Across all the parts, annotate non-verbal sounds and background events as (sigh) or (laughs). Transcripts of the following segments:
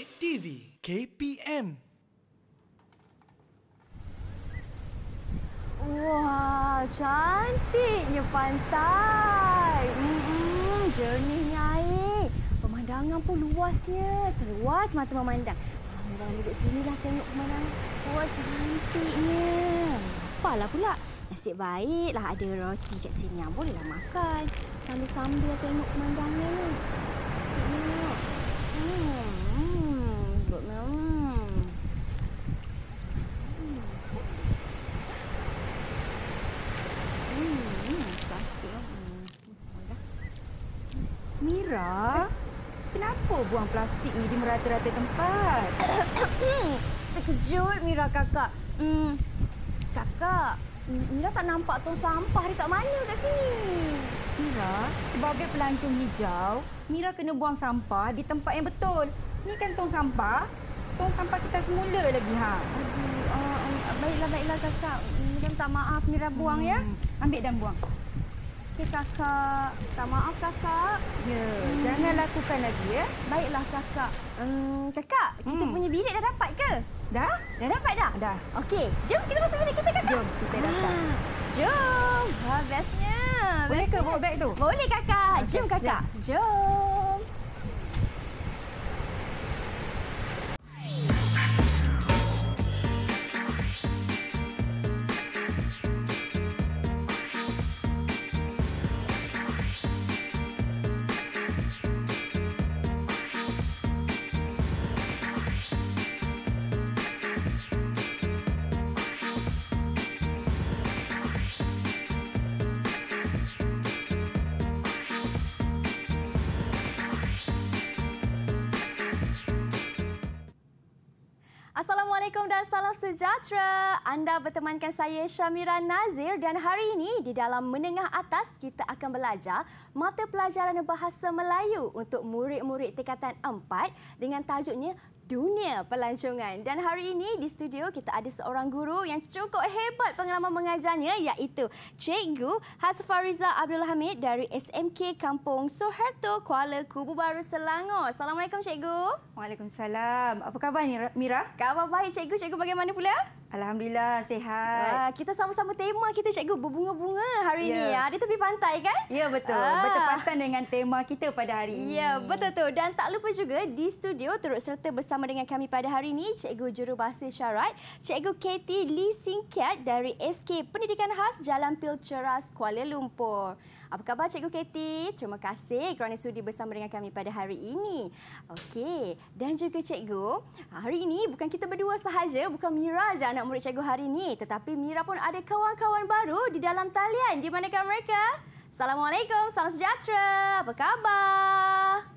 Cik TV KPM. Wah, cantiknya pantai. Hmm, jernihnya air. Pemandangan pun luasnya. Seluas mata memandang. Abang duduk sini lah tengok pemandangan. Wah, cantiknya. Apalah pula. Nasib baiklah ada roti kat sini. Ah, bolehlah makan. Sambil-sambil tengok pemandangan Cantiknya. Zara, kenapa buang plastik ni di merata-rata tempat? (coughs) Terkejut Mira kakak. Hmm, kakak, Mira tak nampak tong sampah dekat mana kat sini. Mira, sebagai pelancong hijau, Mira kena buang sampah di tempat yang betul. Ni kan tong sampah. Tong sampah kita semula lagi, ha? Aduh, uh, baiklah, baiklah, kakak. Mira minta maaf. Mira buang, ya? hmm. ya? Ambil dan buang ke kakak? Tak maaf kakak. Ya, hmm. jangan lakukan lagi ya. Baiklah kakak. Hmm, kakak, kita hmm. punya bilik dah dapat ke? Dah? Dah dapat dah? Dah. Okey, jom kita masuk bilik kita kakak. Jom, kita hmm, datang. Ha. Jom. Ha, bestnya. Boleh ke bawa beg tu? Boleh kakak. Okay. Jom kakak. Ya. Jom. dan salam sejahtera. Anda bertemankan saya Shamira Nazir dan hari ini di dalam menengah atas kita akan belajar mata pelajaran bahasa Melayu untuk murid-murid tingkatan 4 dengan tajuknya dunia pelancongan. Dan hari ini di studio kita ada seorang guru yang cukup hebat pengalaman mengajarnya iaitu Cikgu Hasfariza Abdul Hamid dari SMK Kampung Soharto, Kuala Kubu Baru, Selangor. Assalamualaikum Cikgu. Waalaikumsalam. Apa khabar ni Mira? Khabar baik Cikgu. Cikgu bagaimana pula? Alhamdulillah, sihat. Wah, kita sama-sama tema kita, Cikgu. Berbunga-bunga hari ya. ini. Yeah. Ya. Di tepi pantai, kan? Ya, yeah, betul. Ah. Bertepatan dengan tema kita pada hari ya, ini. Ya, betul tu. Dan tak lupa juga di studio turut serta bersama bersama dengan kami pada hari ini Cikgu Jurubahasa Syarat, Cikgu Katy Lee Singkat dari SK Pendidikan Khas Jalan Pil Ceras, Kuala Lumpur. Apa khabar Cikgu Katy? Terima kasih kerana sudi bersama dengan kami pada hari ini. Okey, dan juga Cikgu, hari ini bukan kita berdua sahaja, bukan Mira saja anak murid Cikgu hari ini. Tetapi Mira pun ada kawan-kawan baru di dalam talian. Di mana manakah mereka? Assalamualaikum, salam sejahtera. Apa khabar?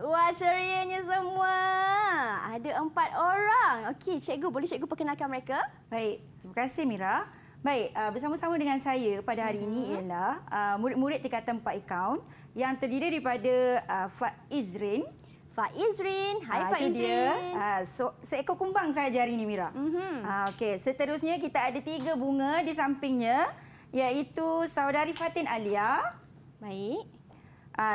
Wah cerianya semua ada empat orang. Okey, cikgu boleh cikgu perkenalkan mereka? Baik, terima kasih Mira. Baik, uh, bersama-sama dengan saya pada hari ini mm-hmm. ialah uh, murid-murid tingkatan 4 akaun yang terdiri daripada uh, Faizrin. Faizrin, hai ah, Faizrin. Ah, so, seekor kumbang saya hari ini Mira. Mm-hmm. Ah, okey, seterusnya kita ada tiga bunga di sampingnya iaitu saudari Fatin Alia. Baik.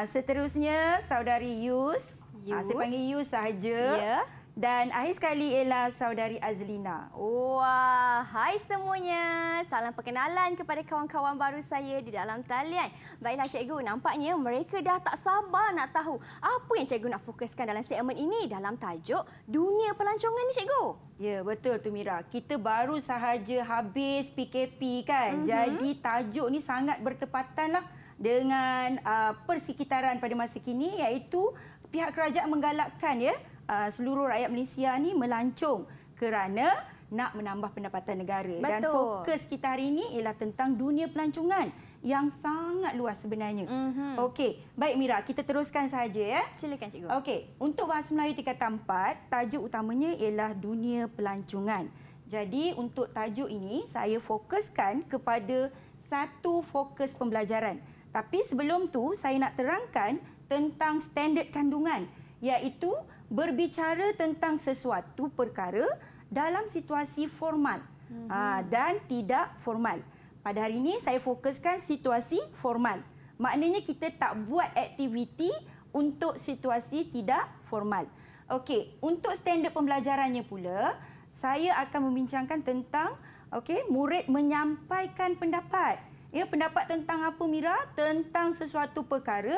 Seterusnya saudari Yus. Yus. Saya panggil Yus sahaja. Ya. Yeah. Dan akhir sekali ialah saudari Azlina. Wah, hai semuanya. Salam perkenalan kepada kawan-kawan baru saya di dalam talian. Baiklah cikgu, nampaknya mereka dah tak sabar nak tahu apa yang cikgu nak fokuskan dalam segmen ini dalam tajuk dunia pelancongan ni cikgu. Ya, betul tu Mira. Kita baru sahaja habis PKP kan. Mm -hmm. Jadi tajuk ni sangat bertepatan lah dengan uh, persekitaran pada masa kini iaitu pihak kerajaan menggalakkan ya Uh, seluruh rakyat Malaysia ni melancung kerana nak menambah pendapatan negara Betul. dan fokus kita hari ini ialah tentang dunia pelancongan yang sangat luas sebenarnya. Mm -hmm. Okey, baik Mira, kita teruskan saja ya. Silakan cikgu. Okey, untuk bahasa Melayu tingkatan tempat tajuk utamanya ialah dunia pelancongan. Jadi untuk tajuk ini saya fokuskan kepada satu fokus pembelajaran. Tapi sebelum tu saya nak terangkan tentang standard kandungan iaitu berbicara tentang sesuatu perkara dalam situasi formal mm-hmm. dan tidak formal. Pada hari ini saya fokuskan situasi formal. Maknanya kita tak buat aktiviti untuk situasi tidak formal. Okey, untuk standard pembelajarannya pula, saya akan membincangkan tentang okey, murid menyampaikan pendapat. Ya, pendapat tentang apa Mira? Tentang sesuatu perkara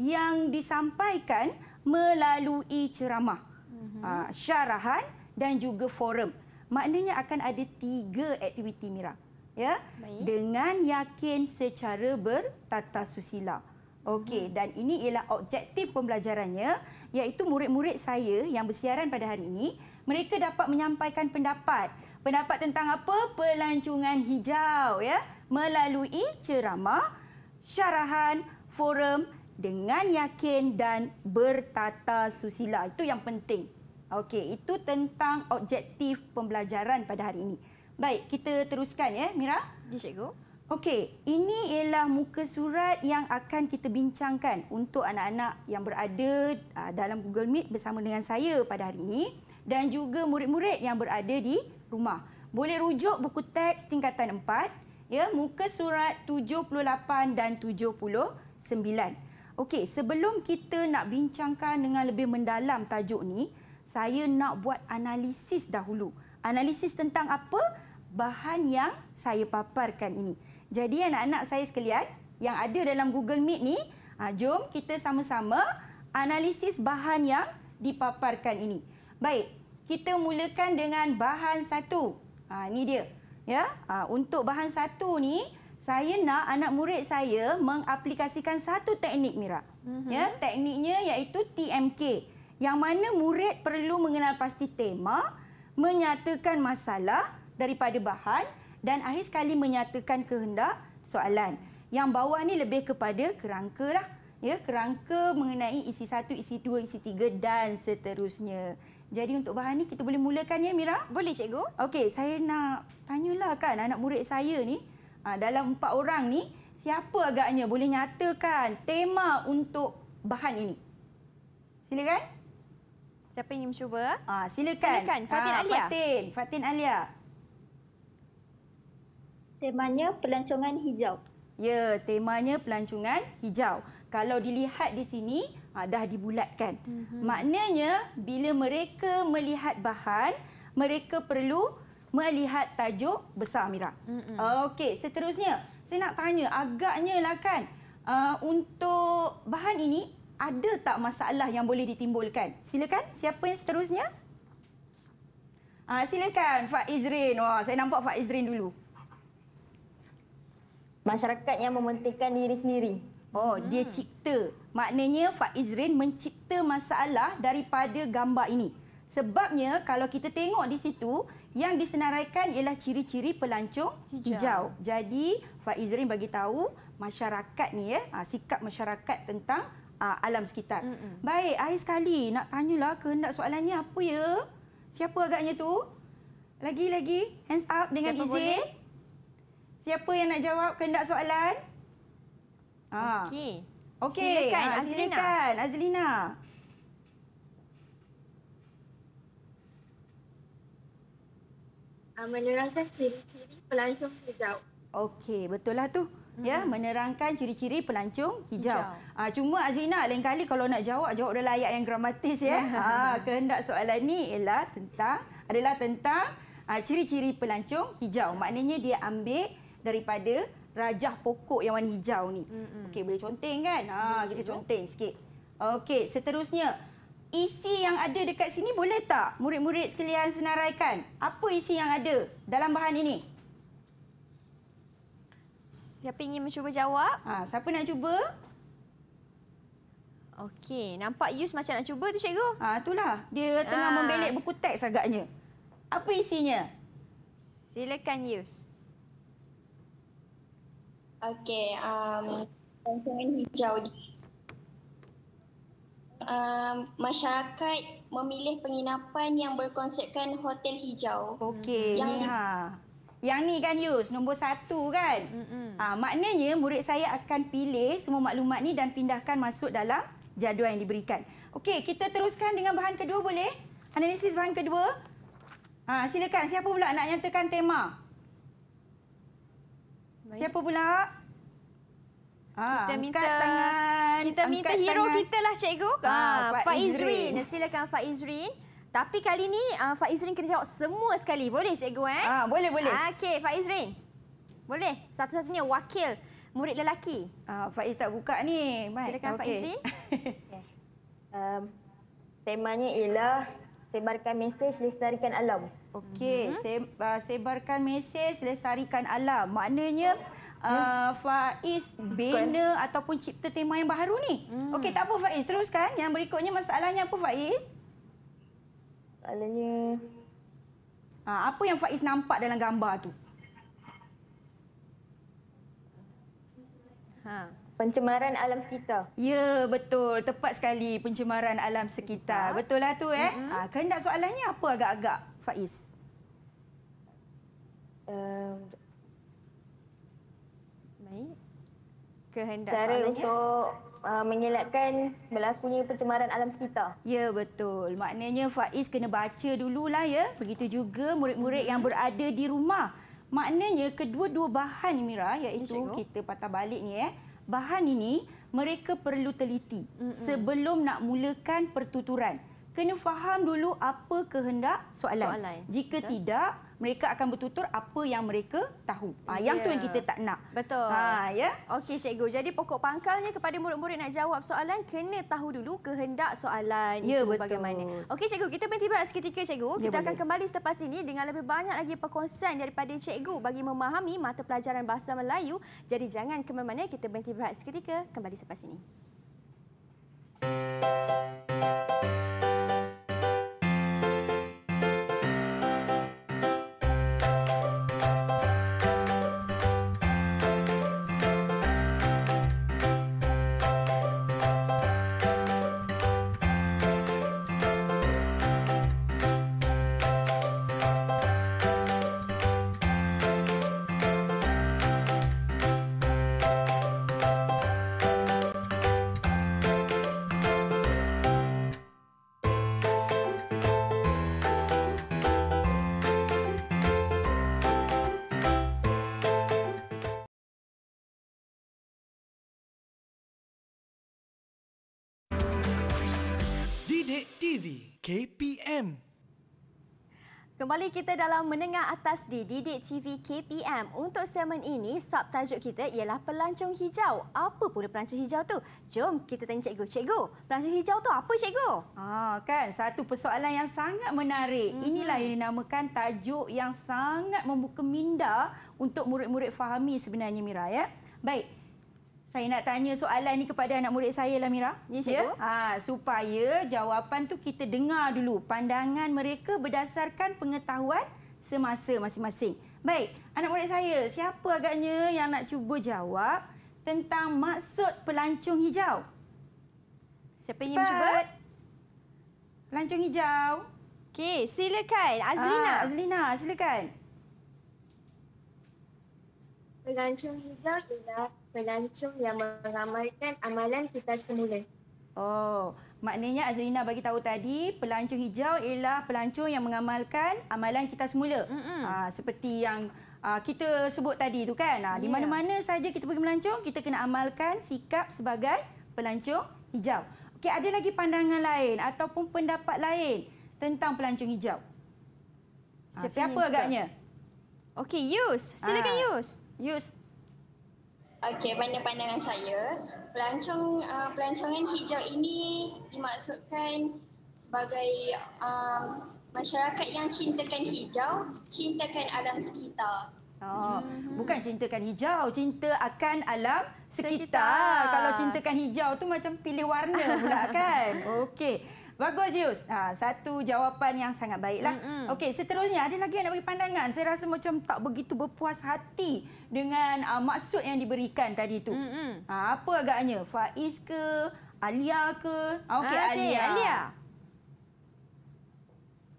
yang disampaikan melalui ceramah, mm-hmm. syarahan dan juga forum. Maknanya akan ada tiga aktiviti Mira. Ya? Dengan yakin secara bertata susila. Okey, mm-hmm. dan ini ialah objektif pembelajarannya iaitu murid-murid saya yang bersiaran pada hari ini, mereka dapat menyampaikan pendapat. Pendapat tentang apa? Pelancongan hijau ya melalui ceramah, syarahan, forum dengan yakin dan bertata susila. Itu yang penting. Okey, itu tentang objektif pembelajaran pada hari ini. Baik, kita teruskan ya, Mira. Ya, cikgu. Okey, ini ialah muka surat yang akan kita bincangkan untuk anak-anak yang berada ah, dalam Google Meet bersama dengan saya pada hari ini dan juga murid-murid yang berada di rumah. Boleh rujuk buku teks tingkatan 4, ya, muka surat 78 dan 79. Okey, sebelum kita nak bincangkan dengan lebih mendalam tajuk ni, saya nak buat analisis dahulu. Analisis tentang apa? Bahan yang saya paparkan ini. Jadi anak-anak saya sekalian yang ada dalam Google Meet ni, ha, jom kita sama-sama analisis bahan yang dipaparkan ini. Baik, kita mulakan dengan bahan satu. ini ha, dia. Ya, ha, Untuk bahan satu ni, saya nak anak murid saya mengaplikasikan satu teknik Mira. Mm -hmm. Ya, tekniknya iaitu TMK. Yang mana murid perlu mengenal pasti tema, menyatakan masalah daripada bahan dan akhir sekali menyatakan kehendak soalan. Yang bawah ni lebih kepada kerangka lah. Ya, kerangka mengenai isi satu, isi dua, isi tiga dan seterusnya. Jadi untuk bahan ni kita boleh mulakan ya Mira? Boleh cikgu. Okey, saya nak tanyalah kan anak murid saya ni. Ha, dalam empat orang ni, siapa agaknya boleh nyatakan tema untuk bahan ini? Silakan. Siapa ingin cuba? Ha, ah, silakan. silakan. Fatin ha, Alia. Fatin. Fatin Alia. Temanya pelancongan hijau. Ya, temanya pelancongan hijau. Kalau dilihat di sini, ha, dah dibulatkan. Mm -hmm. Maknanya, bila mereka melihat bahan, mereka perlu melihat tajuk besar Mira. Mm -mm. Okey, seterusnya saya nak tanya agaknya lah kan uh, untuk bahan ini ada tak masalah yang boleh ditimbulkan? Silakan siapa yang seterusnya? Uh, silakan Fat Izrin. Wah, saya nampak Fat Izrin dulu. Masyarakat yang mementingkan diri sendiri. Oh, hmm. dia cipta. Maknanya Fat Izrin mencipta masalah daripada gambar ini. Sebabnya kalau kita tengok di situ, yang disenaraikan ialah ciri-ciri pelancong hijau. hijau. Jadi Faizrin bagi tahu masyarakat ni ya, eh, sikap masyarakat tentang uh, alam sekitar. Mm -mm. Baik, akhir sekali nak tanyalah ke soalan soalannya apa ya? Siapa agaknya tu? Lagi-lagi hands up dengan Siapa izin. Boleh? Siapa yang nak jawab ke kehendak soalan? Ah. Okey. Okey. Silakan Azlina. Azlina. Ah, menerangkan ciri-ciri pelancong hijau. Okey, betul lah tu. Hmm. Ya, menerangkan ciri-ciri pelancong hijau. hijau. Ha, cuma Azina, lain kali kalau nak jawab, jawab dah layak yang gramatis ya. ha, (laughs) kehendak soalan ni ialah tentang adalah tentang ciri-ciri pelancong hijau. hijau. Maknanya dia ambil daripada rajah pokok yang warna hijau ni. Hmm, Okey, boleh conteng kan? Ha, kita conteng sikit. Okey, seterusnya isi yang ada dekat sini boleh tak murid-murid sekalian senaraikan? Apa isi yang ada dalam bahan ini? Siapa ingin mencuba jawab? Ha, siapa nak cuba? Okey, nampak Yus macam nak cuba tu cikgu. Ha, itulah. Dia tengah ha. membelek buku teks agaknya. Apa isinya? Silakan Yus. Okey, um, tentang hijau di uh, masyarakat memilih penginapan yang berkonsepkan hotel hijau. Okey. Hmm. Yang ni, ha. Yang ni kan Yus, nombor satu kan? Mm -mm. Ha, maknanya murid saya akan pilih semua maklumat ni dan pindahkan masuk dalam jadual yang diberikan. Okey, kita teruskan dengan bahan kedua boleh? Analisis bahan kedua. Ha, silakan, siapa pula nak nyatakan tema? Baik. Siapa pula? Siapa pula? Ah, kita minta tangan, kita minta tangan. hero kita lah cikgu. Ah, ah Faizrin. Faizrin. Eh, silakan Faizrin. Tapi kali ni uh, ah, Faizrin kena jawab semua sekali. Boleh cikgu eh? Ah, boleh boleh. Okey Faizrin. Boleh. Satu-satunya wakil murid lelaki. Ah, Faiz tak buka ni. Mai. Silakan okay. Faizrin. (laughs) um, temanya ialah sebarkan mesej lestarikan alam. Okey, mhm. Se sebarkan mesej lestarikan alam. Maknanya Hmm. uh, Faiz hmm, bina Bukan. ataupun cipta tema yang baru ni. Hmm. Okey, tak apa Faiz, teruskan. Yang berikutnya masalahnya apa Faiz? Masalahnya uh, apa yang Faiz nampak dalam gambar tu? Ha. Pencemaran alam sekitar. Ya, betul. Tepat sekali pencemaran alam sekitar. Ha? Betul lah tu eh. Mm -hmm. Ha, kena soalannya apa agak-agak Faiz? Uh, kehendak cara untuk uh, mengelakkan berlakunya pencemaran alam sekitar. Ya, betul. Maknanya Faiz kena baca dulu lah ya. Begitu juga murid-murid mm -hmm. yang berada di rumah. Maknanya kedua-dua bahan Mira iaitu Cikgu. kita patah balik ni eh. Bahan ini mereka perlu teliti mm -hmm. sebelum nak mulakan pertuturan. Kena faham dulu apa kehendak soalan. soalan. Jika Betul. tidak, mereka akan bertutur apa yang mereka tahu. Ha, yeah. Yang ya. tu yang kita tak nak. Betul. Ha, yeah? Ya. Okey, Cikgu. Jadi pokok pangkalnya kepada murid-murid nak jawab soalan, kena tahu dulu kehendak soalan yeah, itu betul. bagaimana. Okey, Cikgu. Kita berhenti berat seketika, Cikgu. Yeah, kita boleh. akan kembali selepas ini dengan lebih banyak lagi perkongsian daripada Cikgu bagi memahami mata pelajaran Bahasa Melayu. Jadi jangan ke mana-mana. Kita berhenti berat seketika. Kembali selepas ini. Thank you. KPM. Kembali kita dalam menengah atas di Didik TV KPM. Untuk segmen ini, sub tajuk kita ialah pelancong hijau. Apa pula pelancong hijau tu? Jom kita tanya cikgu. Cikgu, pelancong hijau tu apa cikgu? Ah, kan, satu persoalan yang sangat menarik. Hmm. Inilah yang dinamakan tajuk yang sangat membuka minda untuk murid-murid fahami sebenarnya Mira ya. Baik, saya nak tanya soalan ni kepada anak murid saya lah Mira. Ya, cikgu. Ya? Ha, supaya jawapan tu kita dengar dulu pandangan mereka berdasarkan pengetahuan semasa masing-masing. Baik, anak murid saya, siapa agaknya yang nak cuba jawab tentang maksud pelancong hijau? Siapa ingin cuba? Pelancong hijau. Okey, silakan. Azlina. Ha, Azlina, silakan. Pelancong hijau ialah pelancong yang mengamalkan amalan kita semula. Oh, maknanya Azrina bagi tahu tadi pelancong hijau ialah pelancong yang mengamalkan amalan kita semula. Mm -mm. Ha, seperti yang Aa, ah, kita sebut tadi tu kan Aa, ah, di ya. mana-mana yeah. saja kita pergi melancong kita kena amalkan sikap sebagai pelancong hijau. Okey ada lagi pandangan lain ataupun pendapat lain tentang pelancong hijau? Aa, ah, siapa agaknya? Okey Yus, silakan Aa, Yus. Yus Okey, banyak pandangan saya. Pelancong, uh, pelancongan hijau ini dimaksudkan sebagai uh, masyarakat yang cintakan hijau, cintakan alam sekitar. Oh, hmm. Bukan cintakan hijau, cinta akan alam sekitar. sekitar. Kalau cintakan hijau tu macam pilih warna pula kan? (laughs) Okey. Bagus, Yus. Ha, satu jawapan yang sangat baiklah. Mm -mm. Okey, seterusnya ada lagi yang nak bagi pandangan. Saya rasa macam tak begitu berpuas hati dengan uh, maksud yang diberikan tadi itu. Mm -mm. ha, apa agaknya? Faiz ke? Alia ke? Ah, okey, ah, Alia. Alia.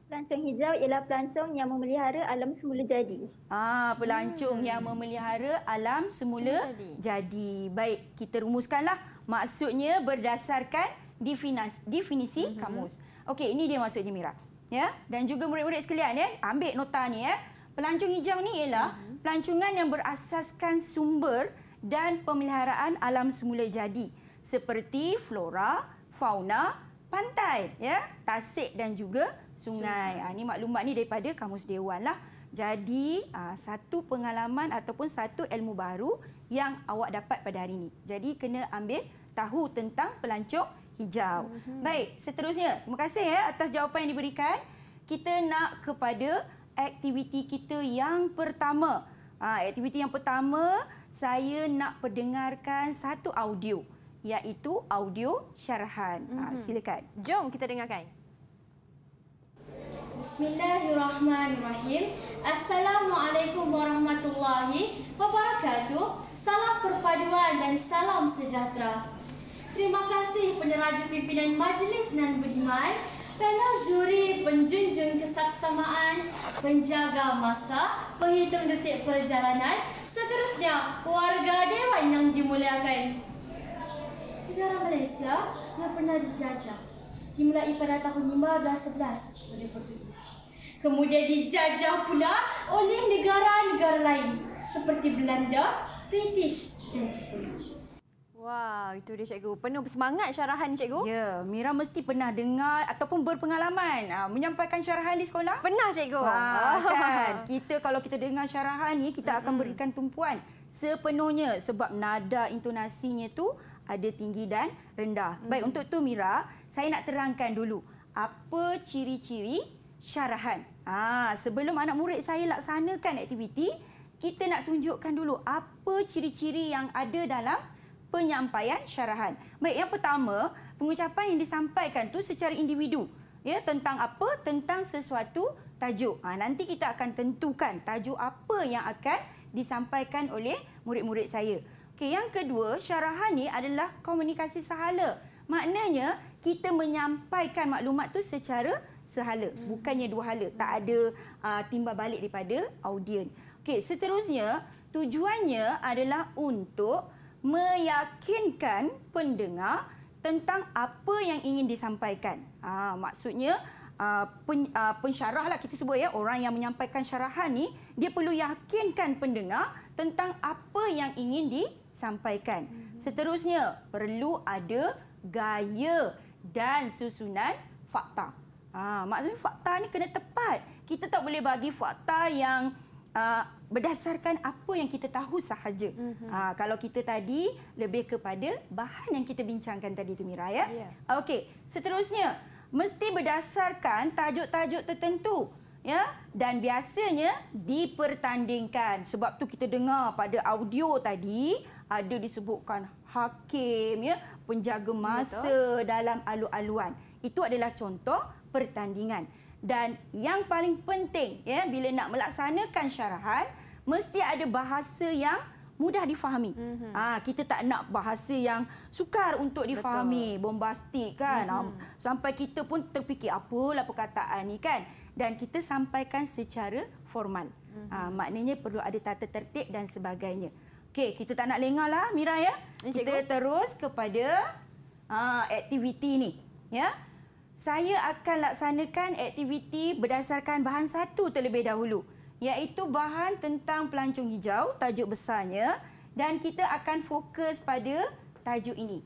Pelancong hijau ialah pelancong yang memelihara alam semula jadi. Ah, Pelancong hmm. yang memelihara alam semula, semula jadi. jadi. Baik, kita rumuskanlah. Maksudnya berdasarkan definas, definisi mm-hmm. kamus. Okey, ini dia maksudnya Mira. Ya? Dan juga murid-murid sekalian, ya? ambil nota ini. Ya? Pelancong hijau ni ialah mm-hmm. pelancongan yang berasaskan sumber dan pemeliharaan alam semula jadi. Seperti flora, fauna, pantai, ya? tasik dan juga sungai. sungai. Ha, ah, ini maklumat ni daripada Kamus Dewan. Lah. Jadi, ah, satu pengalaman ataupun satu ilmu baru yang awak dapat pada hari ini. Jadi, kena ambil tahu tentang pelancong hijau. Mm-hmm. Baik, seterusnya. Terima kasih ya atas jawapan yang diberikan. Kita nak kepada aktiviti kita yang pertama. Ha, aktiviti yang pertama, saya nak pendengarkan satu audio iaitu audio syarahan. Ha, mhm. silakan. Jom kita dengarkan. Bismillahirrahmanirrahim. Assalamualaikum warahmatullahi wabarakatuh. Salam perpaduan dan salam sejahtera. Terima kasih peneraju pimpinan majlis dan beriman, panel juri penjunjung kesaksamaan, penjaga masa, penghitung detik perjalanan, seterusnya warga dewan yang dimuliakan. Negara Malaysia yang pernah dijajah dimulai pada tahun 1511 oleh Portugis. Kemudian dijajah pula oleh negara-negara lain seperti Belanda, British dan Jepun. Wah, itu dia cikgu. Penuh bersemangat syarahan cikgu. Ya, Mira mesti pernah dengar ataupun berpengalaman uh, menyampaikan syarahan di sekolah. Pernah cikgu. Wah, (laughs) kan? kita kalau kita dengar syarahan ni, kita akan berikan tumpuan sepenuhnya sebab nada intonasinya tu ada tinggi dan rendah. Baik, untuk tu Mira, saya nak terangkan dulu apa ciri-ciri syarahan. Ah, sebelum anak murid saya laksanakan aktiviti, kita nak tunjukkan dulu apa ciri-ciri yang ada dalam penyampaian syarahan. Baik, yang pertama, pengucapan yang disampaikan tu secara individu. Ya, tentang apa? Tentang sesuatu tajuk. Ha, nanti kita akan tentukan tajuk apa yang akan disampaikan oleh murid-murid saya. Okey, yang kedua, syarahan ni adalah komunikasi sahala. Maknanya kita menyampaikan maklumat tu secara sehala, bukannya dua hala. Tak ada uh, timbal balik daripada audiens. Okey, seterusnya, tujuannya adalah untuk meyakinkan pendengar tentang apa yang ingin disampaikan. Ha, maksudnya uh, pen, uh, ah, pensyarahlah kita sebut ya orang yang menyampaikan syarahan ni dia perlu yakinkan pendengar tentang apa yang ingin disampaikan. Mm-hmm. Seterusnya perlu ada gaya dan susunan fakta. Ha, maksudnya fakta ni kena tepat. Kita tak boleh bagi fakta yang uh, berdasarkan apa yang kita tahu sahaja. Mm -hmm. uh, kalau kita tadi lebih kepada bahan yang kita bincangkan tadi tu Mira ya. Yeah. Okey, seterusnya mesti berdasarkan tajuk-tajuk tertentu ya dan biasanya dipertandingkan. Sebab tu kita dengar pada audio tadi ada disebutkan hakim ya, penjaga masa Betul. dalam alu-aluan. Itu adalah contoh pertandingan dan yang paling penting ya bila nak melaksanakan syarahan mesti ada bahasa yang mudah difahami. Mm -hmm. ha, kita tak nak bahasa yang sukar untuk difahami, Betul. bombastik kan. Mm -hmm. Sampai kita pun terfikir apalah perkataan ni kan dan kita sampaikan secara formal. Mm -hmm. ha, maknanya perlu ada tata tertib dan sebagainya. Okey, kita tak nak lengahlah Mira ya. Encik kita terus kepada ha, aktiviti ni ya saya akan laksanakan aktiviti berdasarkan bahan satu terlebih dahulu iaitu bahan tentang pelancong hijau tajuk besarnya dan kita akan fokus pada tajuk ini.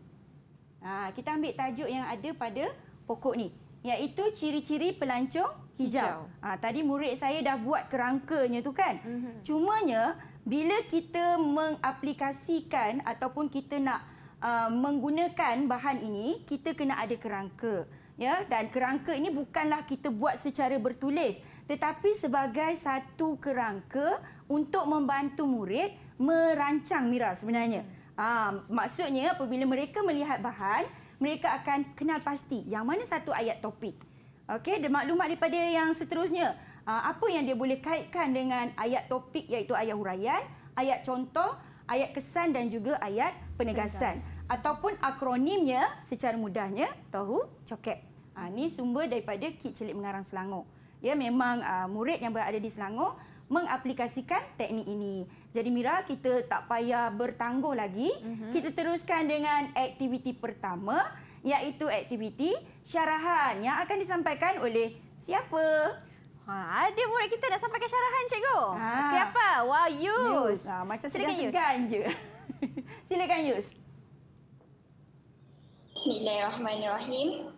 Ha, kita ambil tajuk yang ada pada pokok ni iaitu ciri-ciri pelancong hijau. hijau. Ha, tadi murid saya dah buat kerangkanya tu kan. Mm -hmm. Cumanya bila kita mengaplikasikan ataupun kita nak uh, menggunakan bahan ini kita kena ada kerangka ya dan kerangka ini bukanlah kita buat secara bertulis tetapi sebagai satu kerangka untuk membantu murid merancang mira sebenarnya ha, maksudnya apabila mereka melihat bahan mereka akan kenal pasti yang mana satu ayat topik okey dan maklumat daripada yang seterusnya ha, apa yang dia boleh kaitkan dengan ayat topik iaitu ayat huraian ayat contoh ayat kesan dan juga ayat penegasan Penegas. ataupun akronimnya secara mudahnya tahu coket. Ha, ini sumber daripada Kit Celik Mengarang Selangor. Ya memang uh, murid yang berada di Selangor mengaplikasikan teknik ini. Jadi Mira, kita tak payah bertangguh lagi. Mm -hmm. Kita teruskan dengan aktiviti pertama iaitu aktiviti syarahan yang akan disampaikan oleh siapa? Ha, ada murid kita nak sampaikan syarahan, cikgu. Ha. Siapa? Wah, Yus. Ha, macam sedang-sedang je. (laughs) Silakan Yus. Bismillahirrahmanirrahim.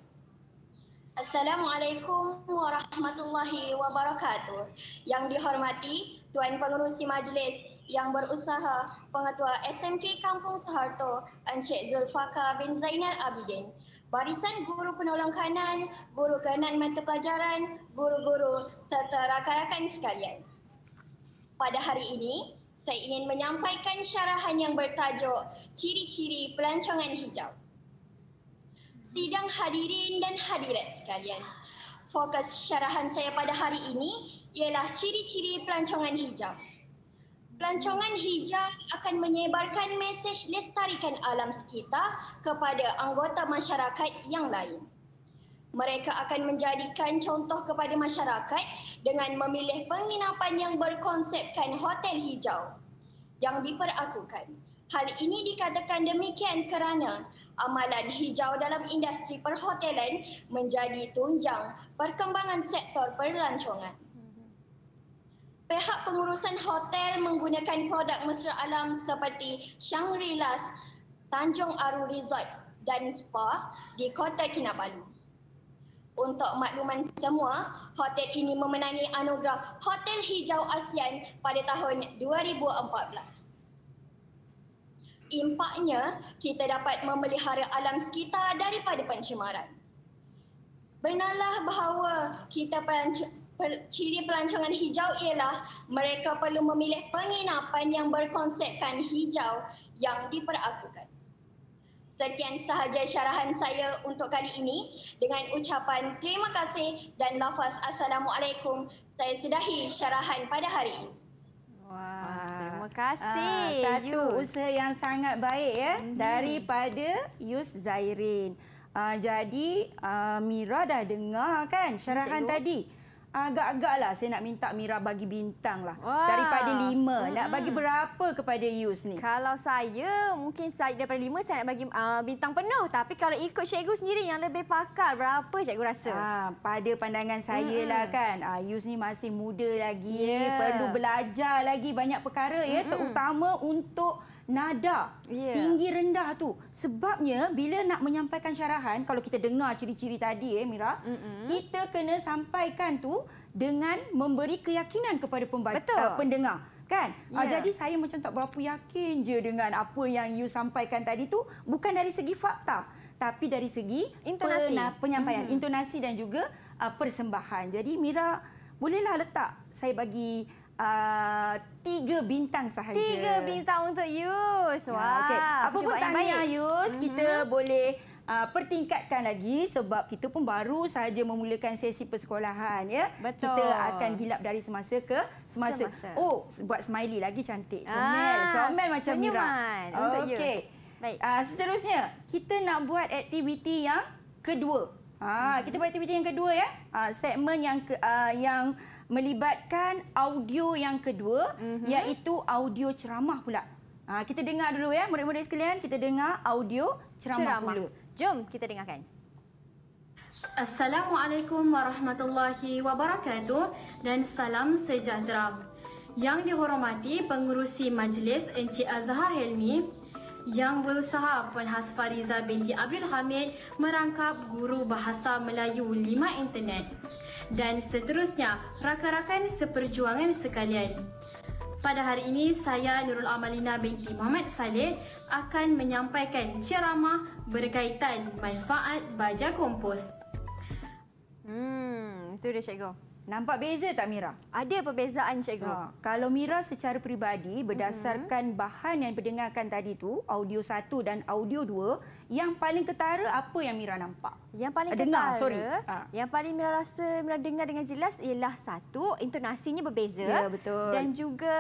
Assalamualaikum warahmatullahi wabarakatuh. Yang dihormati Tuan Pengerusi Majlis yang berusaha Pengetua SMK Kampung Soeharto Encik Zulfaka bin Zainal Abidin. Barisan Guru Penolong Kanan, Guru Kanan Mata Pelajaran, Guru-guru serta rakan-rakan sekalian. Pada hari ini, saya ingin menyampaikan syarahan yang bertajuk Ciri-ciri Pelancongan Hijau. Sidang hadirin dan hadirat sekalian, fokus syarahan saya pada hari ini ialah ciri-ciri pelancongan hijau. Pelancongan hijau akan menyebarkan mesej lestarikan alam sekitar kepada anggota masyarakat yang lain mereka akan menjadikan contoh kepada masyarakat dengan memilih penginapan yang berkonsepkan hotel hijau yang diperakukan. Hal ini dikatakan demikian kerana amalan hijau dalam industri perhotelan menjadi tunjang perkembangan sektor perlancongan. Pihak pengurusan hotel menggunakan produk mesra alam seperti shangri las Tanjung Aru Resort dan Spa di Kota Kinabalu untuk makluman semua, hotel ini memenangi anugerah Hotel Hijau ASEAN pada tahun 2014. Impaknya, kita dapat memelihara alam sekitar daripada pencemaran. Benarlah bahawa kita pelancu- per- ciri pelancongan hijau ialah mereka perlu memilih penginapan yang berkonsepkan hijau yang diperagukan. Sekian sahaja syarahan saya untuk kali ini. Dengan ucapan terima kasih dan lafaz Assalamualaikum, saya sudahi syarahan pada hari ini. terima kasih. Ah, satu Yus. usaha yang sangat baik ya hmm. daripada Yus Zairin. Ah, jadi ah, Mira dah dengar kan syarahan tadi agak-agak lah saya nak minta Mira bagi bintang lah. Wah. Daripada lima. Hmm. Nak bagi berapa kepada Yus ni? Kalau saya, mungkin saya daripada lima saya nak bagi uh, bintang penuh. Tapi kalau ikut cikgu sendiri yang lebih pakar, berapa cikgu rasa? Ha, pada pandangan saya lah hmm. kan, uh, Yus ni masih muda lagi. Yeah. Perlu belajar lagi banyak perkara. Hmm. ya Terutama untuk nada yeah. tinggi rendah tu. Sebabnya bila nak menyampaikan syarahan, kalau kita dengar ciri-ciri tadi eh Mira, mm -mm. kita kena sampaikan tu dengan memberi keyakinan kepada pembaca uh, eh, pendengar. Kan? Yeah. Uh, ya. jadi saya macam tak berapa yakin je dengan apa yang you sampaikan tadi tu bukan dari segi fakta tapi dari segi intonasi penyampaian, mm -hmm. intonasi dan juga uh, persembahan. Jadi Mira, bolehlah letak saya bagi uh, tiga bintang sahaja. Tiga bintang untuk Yus. Ya, Wah, ya, okay. Apa pun tanya baik. Yus, mhm. kita mm -hmm. boleh uh, pertingkatkan lagi sebab kita pun baru sahaja memulakan sesi persekolahan. ya. Betul. Kita akan gilap dari semasa ke semasa. semasa. Oh, buat smiley lagi cantik. Ah, comel, ah, comel macam Mira. untuk okay. Yus. Baik. Uh, seterusnya, kita nak buat aktiviti yang kedua. Ha, kita buat aktiviti yang kedua ya. Ha, segmen yang ke, uh, yang melibatkan audio yang kedua mm-hmm. iaitu audio ceramah pula. Ha, kita dengar dulu ya murid-murid sekalian, kita dengar audio ceramah, ceramah. dulu. Jom kita dengarkan. Assalamualaikum warahmatullahi wabarakatuh dan salam sejahtera. Yang dihormati pengurusi majlis Encik Azhar Helmi, yang berusaha Puan Hasfariza binti Abdul Hamid merangkap guru bahasa Melayu lima internet dan seterusnya rakan-rakan seperjuangan sekalian. Pada hari ini saya Nurul Amalina binti Muhammad Saleh akan menyampaikan ceramah berkaitan manfaat baja kompos. Hmm, itu dia cikgu. Nampak beza tak Mira? Ada perbezaan cikgu. Ha, kalau Mira secara peribadi berdasarkan mm -hmm. bahan yang didengarkan tadi tu, audio satu dan audio dua, yang paling ketara apa yang Mira nampak? Yang paling ah, dengar, ketara, sorry. Ha. Yang paling Mira rasa Mira dengar dengan jelas ialah satu, intonasinya berbeza. Ya, betul. Dan juga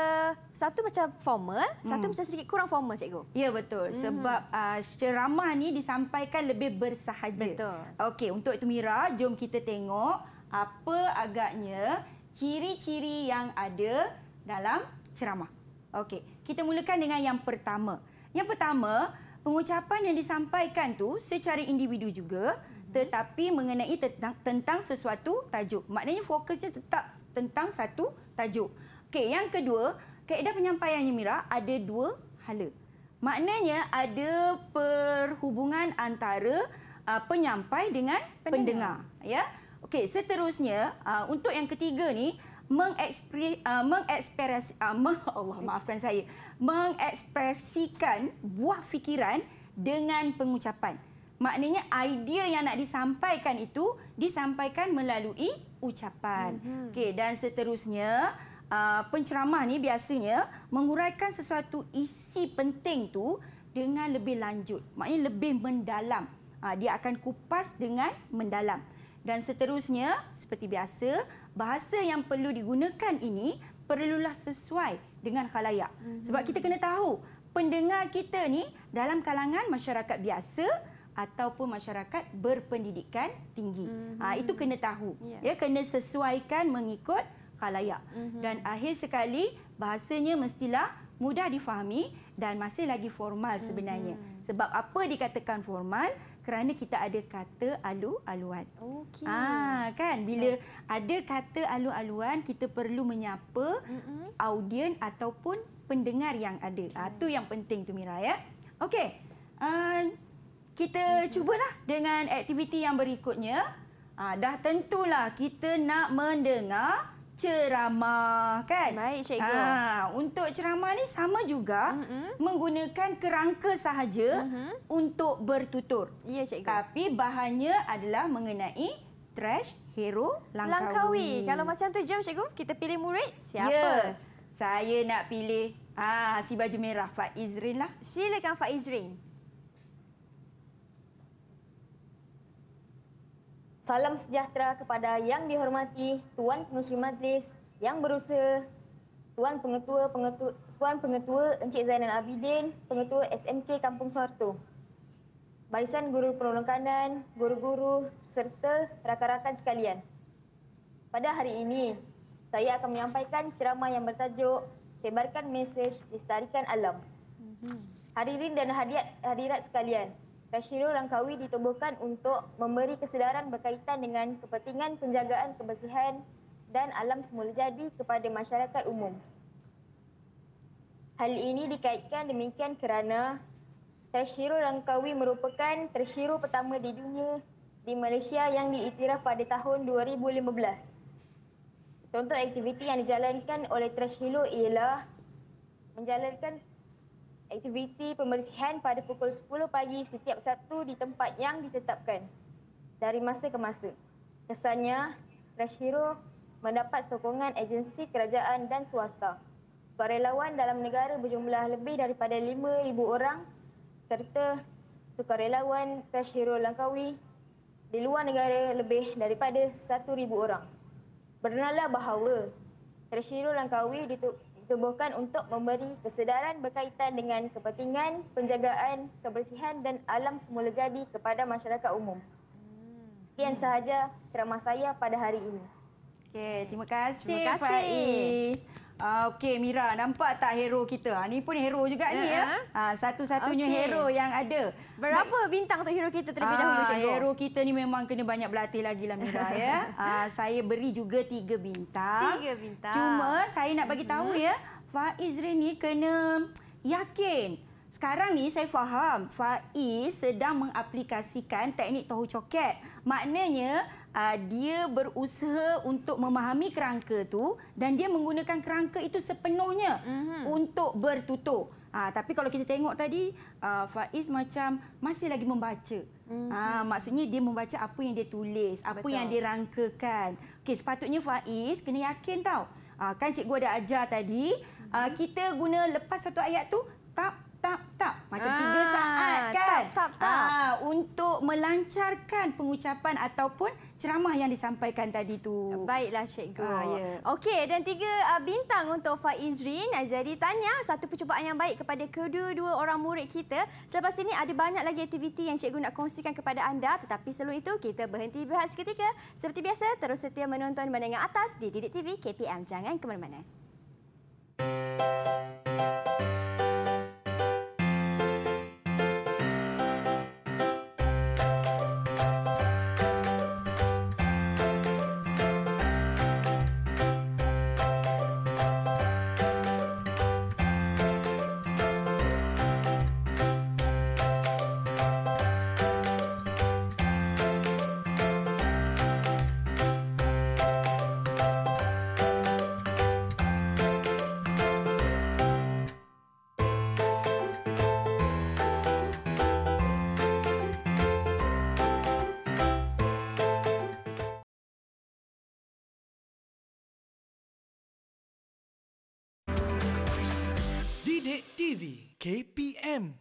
satu macam formal, mm. satu hmm. macam sedikit kurang formal cikgu. Ya, betul. Mm. Sebab uh, ah, ceramah ni disampaikan lebih bersahaja. Betul. Okey, untuk itu Mira, jom kita tengok apa agaknya ciri-ciri yang ada dalam ceramah. Okey, kita mulakan dengan yang pertama. Yang pertama, pengucapan yang disampaikan tu secara individu juga mhm. tetapi mengenai tentang, tentang sesuatu tajuk. Maknanya fokusnya tetap tentang satu tajuk. Okey, yang kedua, kaedah penyampaiannya Mira ada dua hala. Maknanya ada perhubungan antara uh, penyampai dengan pendengar, pendengar ya. Okey, seterusnya uh, untuk yang ketiga ni uh, mengekspres uh, meng (laughs) uh, meng Allah maafkan saya mengekspresikan buah fikiran dengan pengucapan. Maknanya idea yang nak disampaikan itu disampaikan melalui ucapan. Mm-hmm. Okey, dan seterusnya uh, penceramah ni biasanya menguraikan sesuatu isi penting tu dengan lebih lanjut, maknanya lebih mendalam. Uh, dia akan kupas dengan mendalam dan seterusnya seperti biasa bahasa yang perlu digunakan ini perlulah sesuai dengan khalayak mm-hmm. sebab kita kena tahu pendengar kita ni dalam kalangan masyarakat biasa ataupun masyarakat berpendidikan tinggi mm-hmm. ha, itu kena tahu yeah. ya kena sesuaikan mengikut khalayak mm-hmm. dan akhir sekali bahasanya mestilah mudah difahami dan masih lagi formal sebenarnya mm-hmm. sebab apa dikatakan formal kerana kita ada kata alu-aluan. Okey. Ah kan bila okay. ada kata alu-aluan kita perlu menyapa mm-hmm. audien ataupun pendengar yang ada. Okay. Ah mm. tu yang penting tu Mira ya. Okey. Uh, kita mm-hmm. cubalah dengan aktiviti yang berikutnya. Ah dah tentulah kita nak mendengar ceramah kan? Baik cikgu. Ha, untuk ceramah ni sama juga mm -hmm. menggunakan kerangka sahaja mm -hmm. untuk bertutur. Ya cikgu. Tapi bahannya adalah mengenai trash hero langkawi. langkawi. Kalau macam tu jom cikgu kita pilih murid siapa? Ya. Saya nak pilih ah si baju merah Faizrin lah. Silakan Faizrin. Salam sejahtera kepada yang dihormati Tuan Pengurus Majlis yang berusaha, Tuan Pengetua, Pengetua, Tuan Pengetua Encik Zainal Abidin, Pengetua SMK Kampung Suharto. Barisan Guru Penolong Kanan, Guru-Guru serta rakan-rakan sekalian. Pada hari ini, saya akan menyampaikan ceramah yang bertajuk Sebarkan Mesej Distarikan Alam. Mhm. Hadirin dan hadirat sekalian, Kashiro Langkawi ditubuhkan untuk memberi kesedaran berkaitan dengan kepentingan penjagaan kebersihan dan alam semula jadi kepada masyarakat umum. Hal ini dikaitkan demikian kerana Tashiro Langkawi merupakan tershiro pertama di dunia di Malaysia yang diiktiraf pada tahun 2015. Contoh aktiviti yang dijalankan oleh tershiro ialah menjalankan aktiviti pembersihan pada pukul 10 pagi setiap Sabtu di tempat yang ditetapkan dari masa ke masa. Kesannya, Rush Hero mendapat sokongan agensi kerajaan dan swasta. Sukarelawan dalam negara berjumlah lebih daripada 5,000 orang serta sukarelawan Rush Hero Langkawi di luar negara lebih daripada 1,000 orang. Bernalah bahawa Rush Hero Langkawi ditutup ditubuhkan untuk memberi kesedaran berkaitan dengan kepentingan penjagaan kebersihan dan alam semula jadi kepada masyarakat umum. Sekian hmm. sahaja ceramah saya pada hari ini. Okey, terima kasih. Terima kasih. Faiz. Ah, okey Mira, nampak tak hero kita? Ini ah, pun hero juga ni ya. ya. Satu-satunya okay. hero yang ada. Berapa Ma bintang untuk hero kita terlebih dahulu Cikgu? Hero kita ni memang kena banyak berlatih lagi lah Mira (laughs) ya. Aa, saya beri juga tiga bintang. Tiga bintang. Cuma saya nak bagi tahu mm-hmm. ya, Faiz ni kena yakin. Sekarang ni saya faham Faiz sedang mengaplikasikan teknik tohu coket. Maknanya uh, dia berusaha untuk memahami kerangka tu dan dia menggunakan kerangka itu sepenuhnya mm-hmm. untuk bertutur. Ha, tapi kalau kita tengok tadi uh, Faiz macam masih lagi membaca. Mm-hmm. Ha, maksudnya dia membaca apa yang dia tulis, apa Betul. yang dia rangkakan. Okay, sepatutnya Faiz kena yakin tau. Ha, kan cikgu ada ajar tadi, mm-hmm. uh, kita guna lepas satu ayat tu tak, tap tap macam ah, tiga saat kan. Tap tap tap. Ha, untuk melancarkan pengucapan ataupun ceramah yang disampaikan tadi tu. Baiklah Cikgu. Ah, ya. Okey dan tiga uh, bintang untuk Faizrin. Ah, jadi tanya satu percubaan yang baik kepada kedua-dua orang murid kita. Selepas ini ada banyak lagi aktiviti yang Cikgu nak kongsikan kepada anda. Tetapi sebelum itu kita berhenti berhati seketika. Seperti biasa terus setia menonton menengah atas di Didik TV KPM. Jangan ke mana-mana. KPM.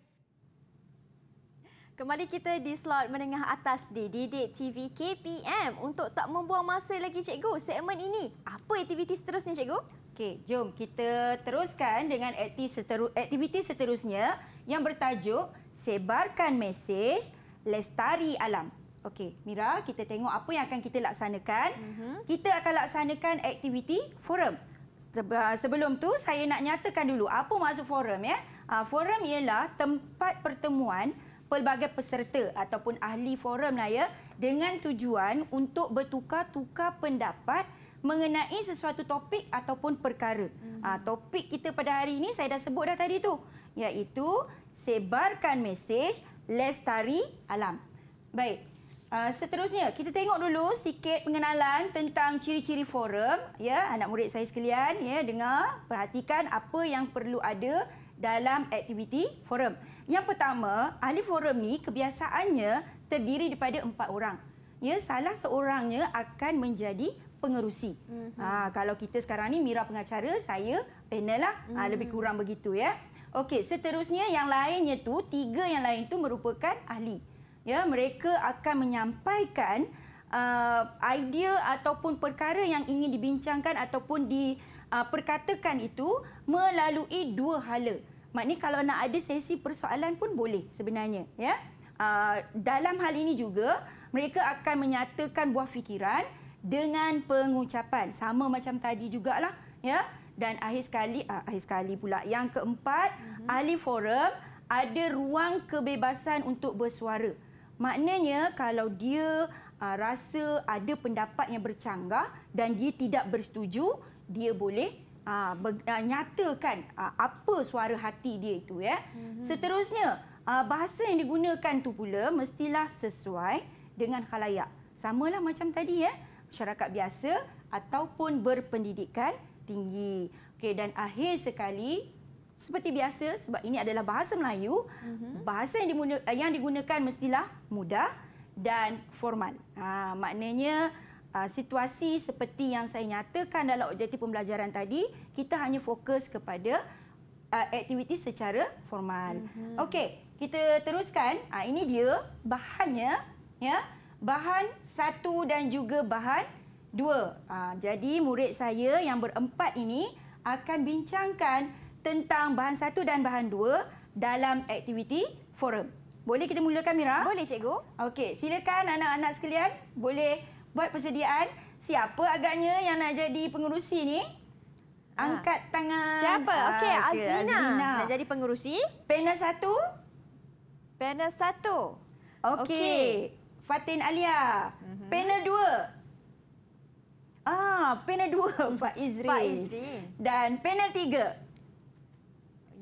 Kembali kita di slot menengah atas di Didik TV KPM. Untuk tak membuang masa lagi cikgu, segmen ini apa aktiviti seterusnya cikgu? Okey, jom kita teruskan dengan aktiviti, seteru aktiviti seterusnya yang bertajuk Sebarkan Mesej Lestari Alam. Okey, Mira, kita tengok apa yang akan kita laksanakan. Mm -hmm. Kita akan laksanakan aktiviti forum. Sebelum tu saya nak nyatakan dulu apa maksud forum ya. Uh, forum ialah tempat pertemuan pelbagai peserta ataupun ahli forum lah ya dengan tujuan untuk bertukar-tukar pendapat mengenai sesuatu topik ataupun perkara. hmm Uh, topik kita pada hari ini saya dah sebut dah tadi tu iaitu sebarkan mesej lestari alam. Baik. Uh, seterusnya kita tengok dulu sikit pengenalan tentang ciri-ciri forum ya anak murid saya sekalian ya dengar perhatikan apa yang perlu ada dalam aktiviti forum. Yang pertama, ahli forum ni kebiasaannya terdiri daripada empat orang. Ya, salah seorangnya akan menjadi pengerusi. Mm-hmm. Ha, kalau kita sekarang ni Mira pengacara, saya panel lah. Ha, lebih kurang begitu ya. Okey, seterusnya yang lainnya tu, tiga yang lain tu merupakan ahli. Ya, mereka akan menyampaikan uh, idea ataupun perkara yang ingin dibincangkan ataupun diperkatakan uh, itu melalui dua hala. Maknanya kalau nak ada sesi persoalan pun boleh sebenarnya. Ya? Uh, dalam hal ini juga, mereka akan menyatakan buah fikiran dengan pengucapan. Sama macam tadi juga lah Ya? Dan akhir sekali, uh, akhir sekali pula. Yang keempat, uh mhm. -huh. ahli forum ada ruang kebebasan untuk bersuara. Maknanya kalau dia uh, rasa ada pendapat yang bercanggah dan dia tidak bersetuju, dia boleh uh, uh, nyatakan uh, apa suara hati dia itu ya. Mm -hmm. Seterusnya, uh, bahasa yang digunakan tu pula mestilah sesuai dengan khalayak. Samalah macam tadi ya, masyarakat biasa ataupun berpendidikan tinggi. Okey dan akhir sekali seperti biasa sebab ini adalah bahasa Melayu, mm -hmm. bahasa yang, yang digunakan mestilah mudah dan formal. Ha, maknanya Ah, situasi seperti yang saya nyatakan dalam objektif pembelajaran tadi, kita hanya fokus kepada ah, aktiviti secara formal. Mm -hmm. Okey, kita teruskan. Ah, ini dia bahannya, ya. Bahan satu dan juga bahan dua. jadi murid saya yang berempat ini akan bincangkan tentang bahan satu dan bahan dua dalam aktiviti forum. Boleh kita mulakan, Mira? Boleh, Cikgu. Okey, silakan anak-anak sekalian. Boleh buat persediaan. Siapa agaknya yang nak jadi pengerusi ni? Ah. Angkat tangan. Siapa? Ah, okey, Azlina. Azlina. Nak jadi pengerusi? Panel satu. Panel satu. Okey. Okay. Fatin Alia. Mm -hmm. Panel dua. Ah, panel dua. Pak (laughs) Faizri. Dan panel tiga.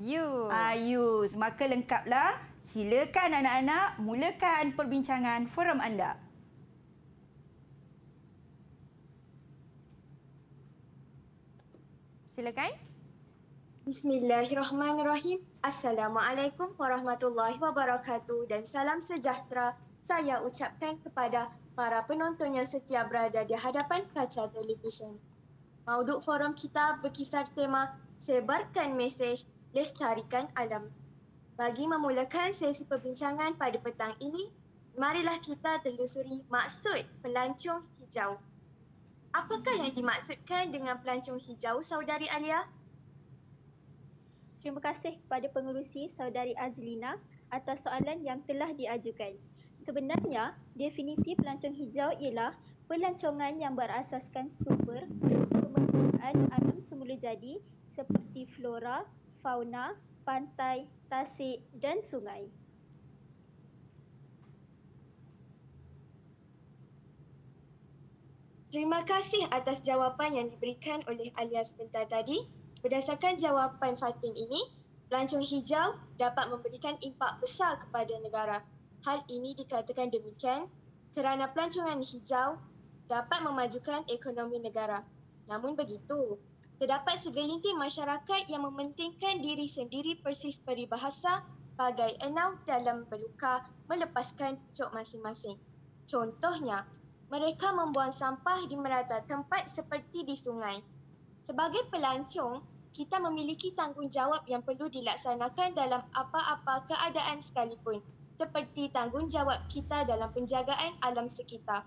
You. Ah, you. Maka lengkaplah. Silakan anak-anak mulakan perbincangan forum anda. Silakan. Bismillahirrahmanirrahim. Assalamualaikum warahmatullahi wabarakatuh dan salam sejahtera. Saya ucapkan kepada para penonton yang setia berada di hadapan kaca televisyen. Mauduk forum kita berkisar tema Sebarkan Mesej, Lestarikan Alam. Bagi memulakan sesi perbincangan pada petang ini, marilah kita telusuri maksud pelancong hijau apakah yang dimaksudkan dengan pelancong hijau saudari Alia? Terima kasih kepada pengerusi saudari Azlina atas soalan yang telah diajukan. Sebenarnya, definisi pelancong hijau ialah pelancongan yang berasaskan sumber pemerintahan alam semula jadi seperti flora, fauna, pantai, tasik dan sungai. Terima kasih atas jawapan yang diberikan oleh Alia sebentar tadi. Berdasarkan jawapan Fatin ini, pelancong hijau dapat memberikan impak besar kepada negara. Hal ini dikatakan demikian kerana pelancongan hijau dapat memajukan ekonomi negara. Namun begitu, terdapat segelintir masyarakat yang mementingkan diri sendiri persis peribahasa bagai enau dalam berluka melepaskan cok masing-masing. Contohnya, mereka membuang sampah di merata tempat seperti di sungai. Sebagai pelancong, kita memiliki tanggungjawab yang perlu dilaksanakan dalam apa-apa keadaan sekalipun, seperti tanggungjawab kita dalam penjagaan alam sekitar.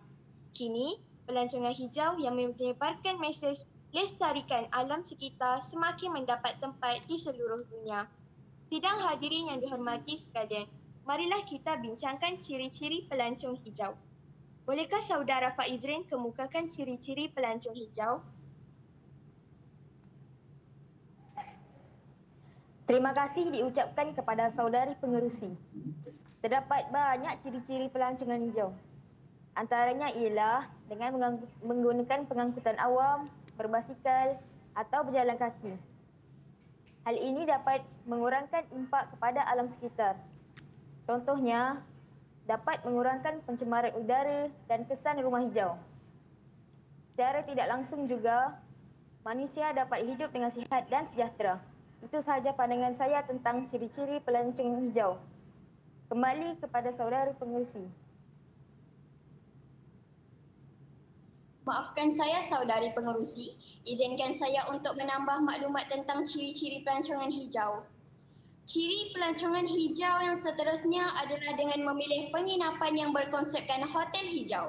Kini, pelancongan hijau yang menyebarkan mesej lestarikan alam sekitar semakin mendapat tempat di seluruh dunia. Sidang hadirin yang dihormati sekalian, marilah kita bincangkan ciri-ciri pelancong hijau. Bolehkah saudara Faizrin kemukakan ciri-ciri pelancong hijau? Terima kasih diucapkan kepada saudari pengerusi. Terdapat banyak ciri-ciri pelancongan hijau. Antaranya ialah dengan menggunakan pengangkutan awam, berbasikal atau berjalan kaki. Hal ini dapat mengurangkan impak kepada alam sekitar. Contohnya, dapat mengurangkan pencemaran udara dan kesan rumah hijau. Secara tidak langsung juga, manusia dapat hidup dengan sihat dan sejahtera. Itu sahaja pandangan saya tentang ciri-ciri pelancong hijau. Kembali kepada saudara pengurusi. Maafkan saya saudari pengurusi, izinkan saya untuk menambah maklumat tentang ciri-ciri pelancongan hijau. Ciri pelancongan hijau yang seterusnya adalah dengan memilih penginapan yang berkonsepkan hotel hijau.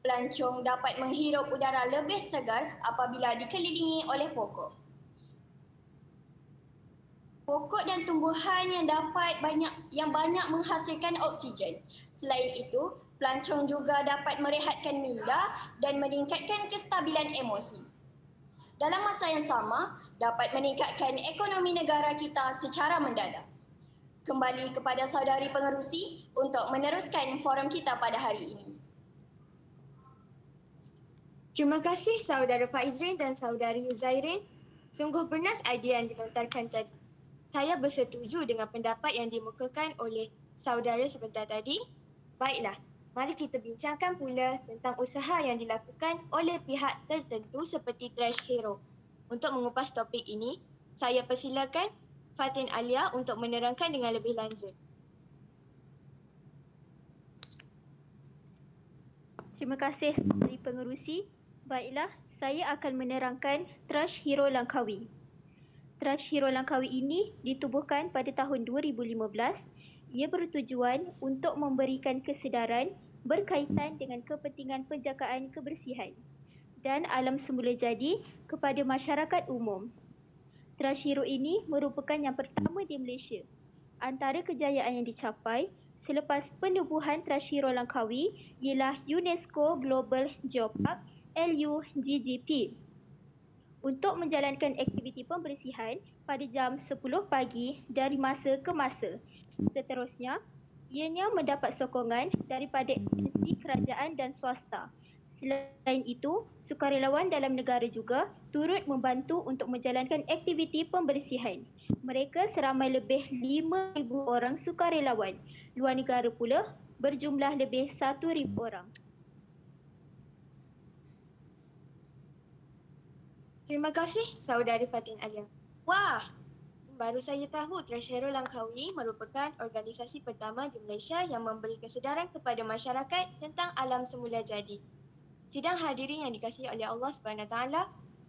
Pelancong dapat menghirup udara lebih segar apabila dikelilingi oleh pokok. Pokok dan tumbuhan yang dapat banyak yang banyak menghasilkan oksigen. Selain itu, pelancong juga dapat merehatkan minda dan meningkatkan kestabilan emosi dalam masa yang sama dapat meningkatkan ekonomi negara kita secara mendadak. Kembali kepada saudari pengerusi untuk meneruskan forum kita pada hari ini. Terima kasih saudara Faizrin dan saudari Zairin. Sungguh bernas idea yang dilontarkan tadi. Saya bersetuju dengan pendapat yang dimukakan oleh saudara sebentar tadi. Baiklah, mari kita bincangkan pula tentang usaha yang dilakukan oleh pihak tertentu seperti Trash Hero. Untuk mengupas topik ini, saya persilakan Fatin Alia untuk menerangkan dengan lebih lanjut. Terima kasih dari pengerusi. Baiklah, saya akan menerangkan Trash Hero Langkawi. Trash Hero Langkawi ini ditubuhkan pada tahun 2015. Ia bertujuan untuk memberikan kesedaran berkaitan dengan kepentingan penjagaan kebersihan dan alam semula jadi kepada masyarakat umum. Trashiro ini merupakan yang pertama di Malaysia. Antara kejayaan yang dicapai selepas penubuhan Trashiro Langkawi ialah UNESCO Global Geopark LUGGP. Untuk menjalankan aktiviti pembersihan pada jam 10 pagi dari masa ke masa. Seterusnya, ianya mendapat sokongan daripada agensi kerajaan dan swasta. Selain itu, sukarelawan dalam negara juga turut membantu untuk menjalankan aktiviti pembersihan. Mereka seramai lebih 5,000 orang sukarelawan. Luar negara pula berjumlah lebih 1,000 orang. Terima kasih saudari Fatin Alia. Wah, baru saya tahu Treasurer Langkawi merupakan organisasi pertama di Malaysia yang memberi kesedaran kepada masyarakat tentang alam semula jadi. Sidang hadirin yang dikasihi oleh Allah SWT,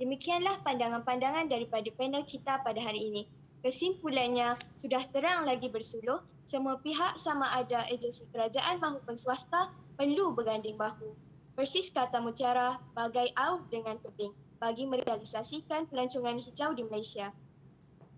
demikianlah pandangan-pandangan daripada panel kita pada hari ini. Kesimpulannya, sudah terang lagi bersuluh, semua pihak sama ada agensi kerajaan maupun swasta perlu berganding bahu. Persis kata mutiara, bagai aw dengan tebing bagi merealisasikan pelancongan hijau di Malaysia.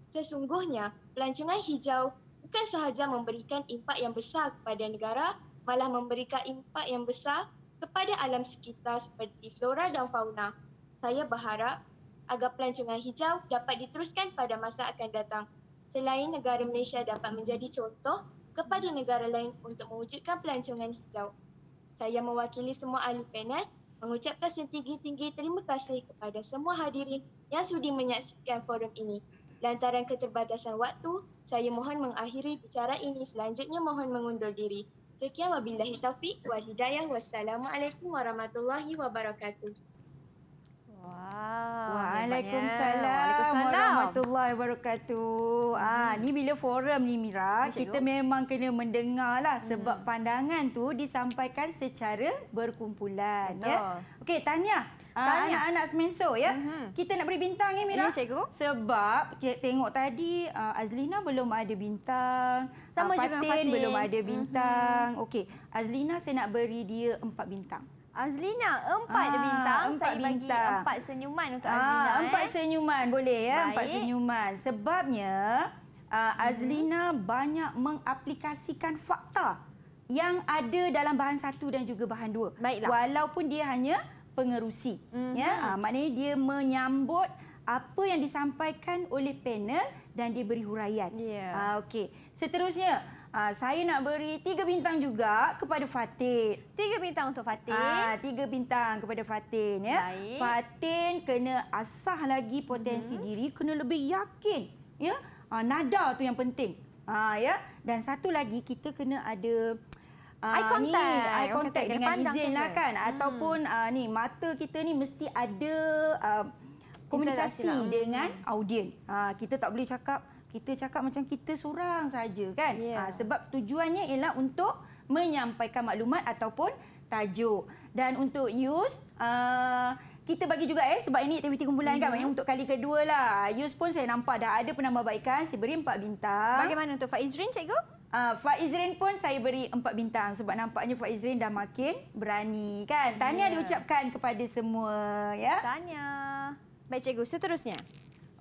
Sesungguhnya, pelancongan hijau bukan sahaja memberikan impak yang besar kepada negara, malah memberikan impak yang besar kepada alam sekitar seperti flora dan fauna. Saya berharap agar pelancongan hijau dapat diteruskan pada masa akan datang. Selain negara Malaysia dapat menjadi contoh kepada negara lain untuk mewujudkan pelancongan hijau. Saya mewakili semua ahli panel mengucapkan setinggi-tinggi terima kasih kepada semua hadirin yang sudi menyaksikan forum ini. Lantaran keterbatasan waktu, saya mohon mengakhiri bicara ini. Selanjutnya mohon mengundur diri. Sekian wabillahi taufiq wa hidayah. Wassalamualaikum warahmatullahi wabarakatuh. Wow, eh. Waalaikumsalam warahmatullahi wabarakatuh. Ah, hmm. Ah, ni bila forum ni Mira, Masya kita yuk. memang kena mendengarlah hmm. sebab pandangan tu disampaikan secara berkumpulan ya. Betul. ya. Okey, Tania, Ah, tanya anak-anak seminso ya. Uh mhm. -huh. Kita nak beri bintang ya Mira. Ya Sebab kita tengok tadi uh, Azlina belum ada bintang. Sama uh, ah, Fatin, Fatin belum ada bintang. Uh mhm. -huh. Okey, Azlina saya nak beri dia empat bintang. Azlina empat ah, bintang empat saya bintang. bagi empat senyuman untuk ah, Azlina Empat eh. senyuman boleh ya, Baik. empat senyuman. Sebabnya uh, Azlina uh -huh. banyak mengaplikasikan fakta yang ada dalam bahan satu dan juga bahan dua. Baiklah. Walaupun dia hanya pengerusi. Mm-hmm. Ya, ha, maknanya dia menyambut apa yang disampaikan oleh panel dan dia beri huraian. Yeah. Ya. Ha, Okey, seterusnya. Ha, saya nak beri tiga bintang juga kepada Fatin. Tiga bintang untuk Fatin. Ha, tiga bintang kepada Fatin. Ya. Fatin kena asah lagi potensi hmm. diri, kena lebih yakin. Ya. Ha, nada tu yang penting. Ha, ya. Dan satu lagi kita kena ada Ah, eye contact. Ni, eye contact, contact dengan izin lah kan. Hmm. Ataupun uh, ni mata kita ni mesti ada uh, komunikasi lah. Hmm. dengan hmm. audien. Uh, kita tak boleh cakap, kita cakap macam kita seorang saja kan. Yeah. Ya. Uh, sebab tujuannya ialah untuk menyampaikan maklumat ataupun tajuk. Dan untuk use... Uh, kita bagi juga eh sebab ini aktiviti kumpulan mm -hmm. kan untuk kali kedua lah. Yus pun saya nampak dah ada penambahbaikan. Saya beri empat bintang. Bagaimana untuk Faizrin cikgu? Ah, Faizrin pun saya beri empat bintang sebab nampaknya Faizrin dah makin berani kan. tanya yeah. diucapkan kepada semua ya. tanya Baik cikgu, seterusnya.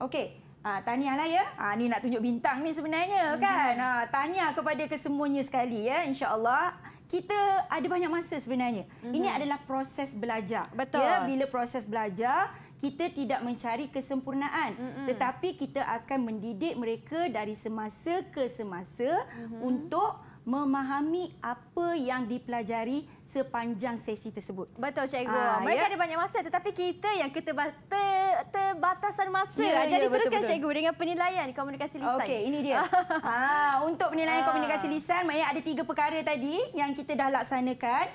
Okey. Ah lah ya. Ah ni nak tunjuk bintang ni sebenarnya hmm. kan. Ah tahniah kepada kesemuanya sekali ya insya-Allah. Kita ada banyak masa sebenarnya. Hmm. Ini mhm. adalah proses belajar. Ya? Betul. Ya bila proses belajar kita tidak mencari kesempurnaan mm -hmm. tetapi kita akan mendidik mereka dari semasa ke semasa mm -hmm. untuk memahami apa yang dipelajari sepanjang sesi tersebut. Betul cikgu. Aa, ah, mereka ya? ada banyak masa tetapi kita yang terbatasan masa. Ya, Jadi ya, teruskan betul -betul. cikgu dengan penilaian komunikasi lisan. Okey, ini dia. Aa, (laughs) ah, untuk penilaian Aa. Ah. komunikasi lisan maknanya ada tiga perkara tadi yang kita dah laksanakan.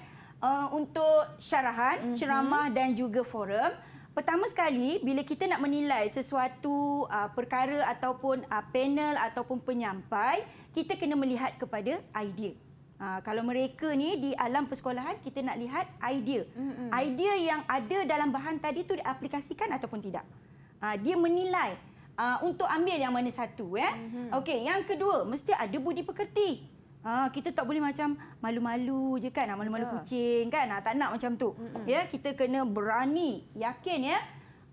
Uh, untuk syarahan, mm -hmm. ceramah dan juga forum. Pertama sekali, bila kita nak menilai sesuatu uh, perkara ataupun uh, panel ataupun penyampai, kita kena melihat kepada idea. Uh, kalau mereka ni di alam persekolahan, kita nak lihat idea. Mm-hmm. Idea yang ada dalam bahan tadi tu diaplikasikan ataupun tidak. Uh, dia menilai uh, untuk ambil yang mana satu. Eh? Mm-hmm. Okey, yang kedua, mesti ada budi pekerti ha, kita tak boleh macam malu-malu je kan nak malu-malu yeah. kucing kan ha, tak nak macam tu. Mm-mm. Ya kita kena berani, yakin ya.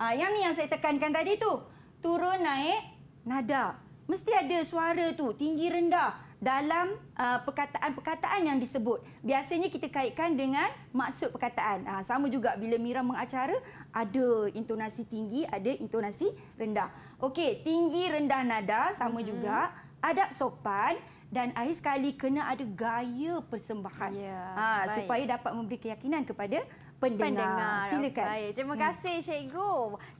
ha, yang ni yang saya tekankan tadi tu. Turun naik nada. Mesti ada suara tu, tinggi rendah dalam uh, perkataan-perkataan yang disebut. Biasanya kita kaitkan dengan maksud perkataan. Ha, sama juga bila Mira mengacara ada intonasi tinggi, ada intonasi rendah. Okey, tinggi rendah nada sama mm-hmm. juga adab sopan dan akhir sekali kena ada gaya persembahan ya, ha, supaya dapat memberi keyakinan kepada pendengar. pendengar. Silakan. Baik. Terima hmm. kasih Cikgu.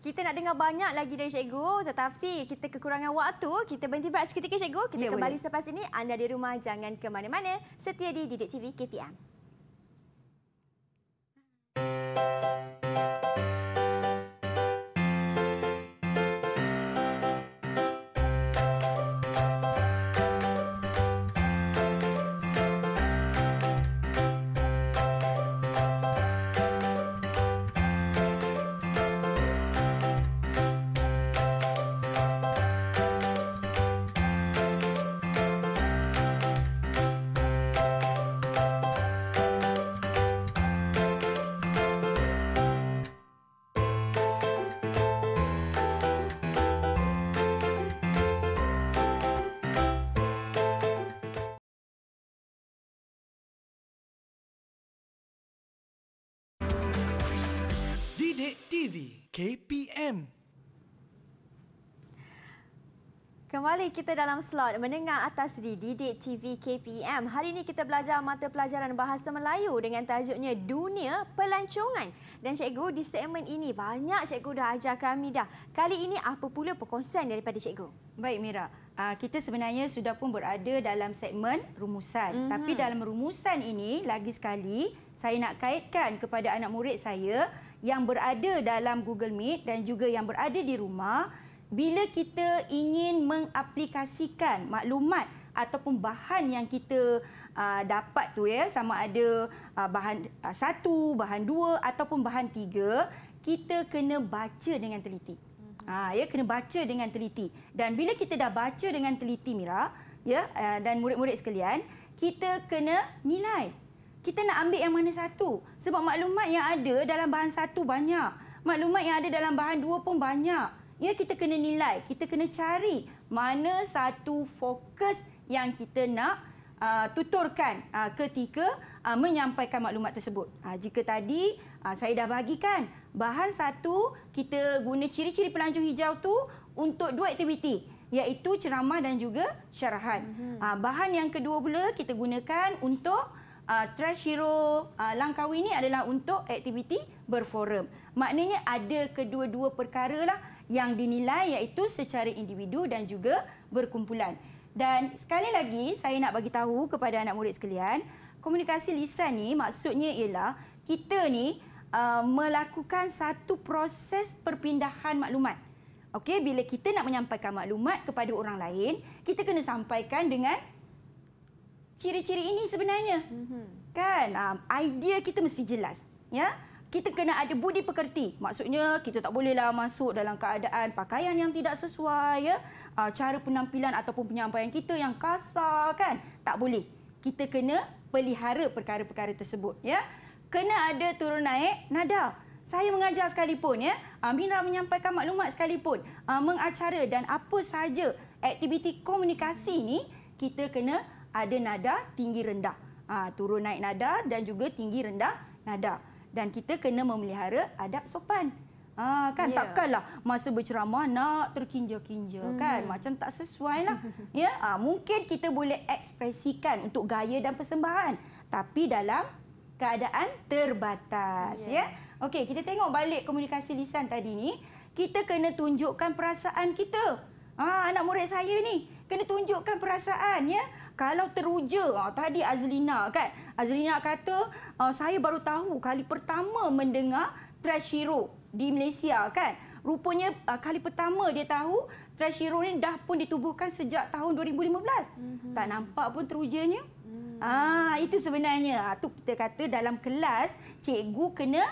Kita nak dengar banyak lagi dari Cikgu tetapi kita kekurangan waktu. Kita berhenti berat seketika Cikgu. Kita ya, kembali boleh. selepas ini. Anda di rumah jangan ke mana-mana. Setia di Didik TV KPM. KPM. Kembali kita dalam slot mendengar atas di Didik TV KPM. Hari ini kita belajar mata pelajaran Bahasa Melayu dengan tajuknya Dunia Pelancongan. Dan cikgu di segmen ini banyak cikgu dah ajar kami dah. Kali ini apa pula perkongsian daripada cikgu? Baik Mira, ah, kita sebenarnya sudah pun berada dalam segmen rumusan. Mm-hmm. Tapi dalam rumusan ini lagi sekali saya nak kaitkan kepada anak murid saya yang berada dalam Google Meet dan juga yang berada di rumah bila kita ingin mengaplikasikan maklumat ataupun bahan yang kita uh, dapat tu ya sama ada uh, bahan uh, satu, bahan dua ataupun bahan tiga kita kena baca dengan teliti. Ha, ya kena baca dengan teliti. Dan bila kita dah baca dengan teliti Mira, ya dan murid-murid sekalian, kita kena nilai kita nak ambil yang mana satu? Sebab maklumat yang ada dalam bahan satu banyak. Maklumat yang ada dalam bahan dua pun banyak. Ya, kita kena nilai, kita kena cari mana satu fokus yang kita nak uh, tuturkan uh, ketika uh, menyampaikan maklumat tersebut. Uh, jika tadi uh, saya dah bagikan bahan satu, kita guna ciri-ciri pelancong hijau tu untuk dua aktiviti iaitu ceramah dan juga syarahan. Mhm. uh, bahan yang kedua pula kita gunakan untuk uh, ah, Trash Hero uh, ah, Langkawi ni adalah untuk aktiviti berforum. Maknanya ada kedua-dua perkara lah yang dinilai iaitu secara individu dan juga berkumpulan. Dan sekali lagi saya nak bagi tahu kepada anak murid sekalian, komunikasi lisan ni maksudnya ialah kita ni uh, melakukan satu proses perpindahan maklumat. Okey, bila kita nak menyampaikan maklumat kepada orang lain, kita kena sampaikan dengan ciri-ciri ini sebenarnya? Mm-hmm. Kan? Um, idea kita mesti jelas. Ya? Kita kena ada budi pekerti. Maksudnya kita tak bolehlah masuk dalam keadaan pakaian yang tidak sesuai, ya? uh, cara penampilan ataupun penyampaian kita yang kasar kan? Tak boleh. Kita kena pelihara perkara-perkara tersebut, ya. Kena ada turun naik nada. Saya mengajar sekalipun ya, Amira ah, menyampaikan maklumat sekalipun, uh, mengacara dan apa saja aktiviti komunikasi ni kita kena ada nada tinggi rendah. Ha, turun naik nada dan juga tinggi rendah nada. Dan kita kena memelihara adab sopan. Ha, kan yeah. takkanlah masa berceramah nak terkinja-kinja hmm. kan. Macam tak sesuai lah. (laughs) ya? ha, mungkin kita boleh ekspresikan untuk gaya dan persembahan. Tapi dalam keadaan terbatas. Yeah. Ya? Okey, kita tengok balik komunikasi lisan tadi ni. Kita kena tunjukkan perasaan kita. Ha, anak murid saya ni kena tunjukkan perasaan. Ya? kalau teruja uh, tadi Azlina kan Azlina kata uh, saya baru tahu kali pertama mendengar trash hero di Malaysia kan rupanya uh, kali pertama dia tahu trash hero ni dah pun ditubuhkan sejak tahun 2015 mm-hmm. tak nampak pun terujanya mm. ah itu sebenarnya ah, tu kita kata dalam kelas cikgu kena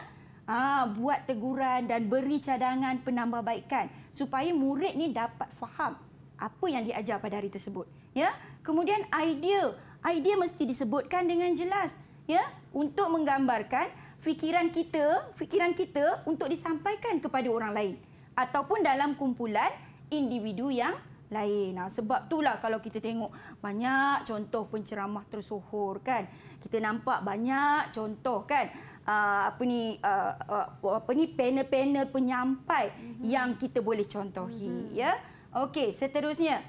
ah buat teguran dan beri cadangan penambahbaikan supaya murid ni dapat faham apa yang diajar pada hari tersebut ya Kemudian idea, idea mesti disebutkan dengan jelas ya untuk menggambarkan fikiran kita, fikiran kita untuk disampaikan kepada orang lain ataupun dalam kumpulan individu yang lain. Nah, sebab itulah kalau kita tengok banyak contoh penceramah tersohor kan. Kita nampak banyak contoh kan ah, apa ni ah, ah, apa ni panel-panel penyampai mm -hmm. yang kita boleh contohi mm -hmm. ya. Okey, seterusnya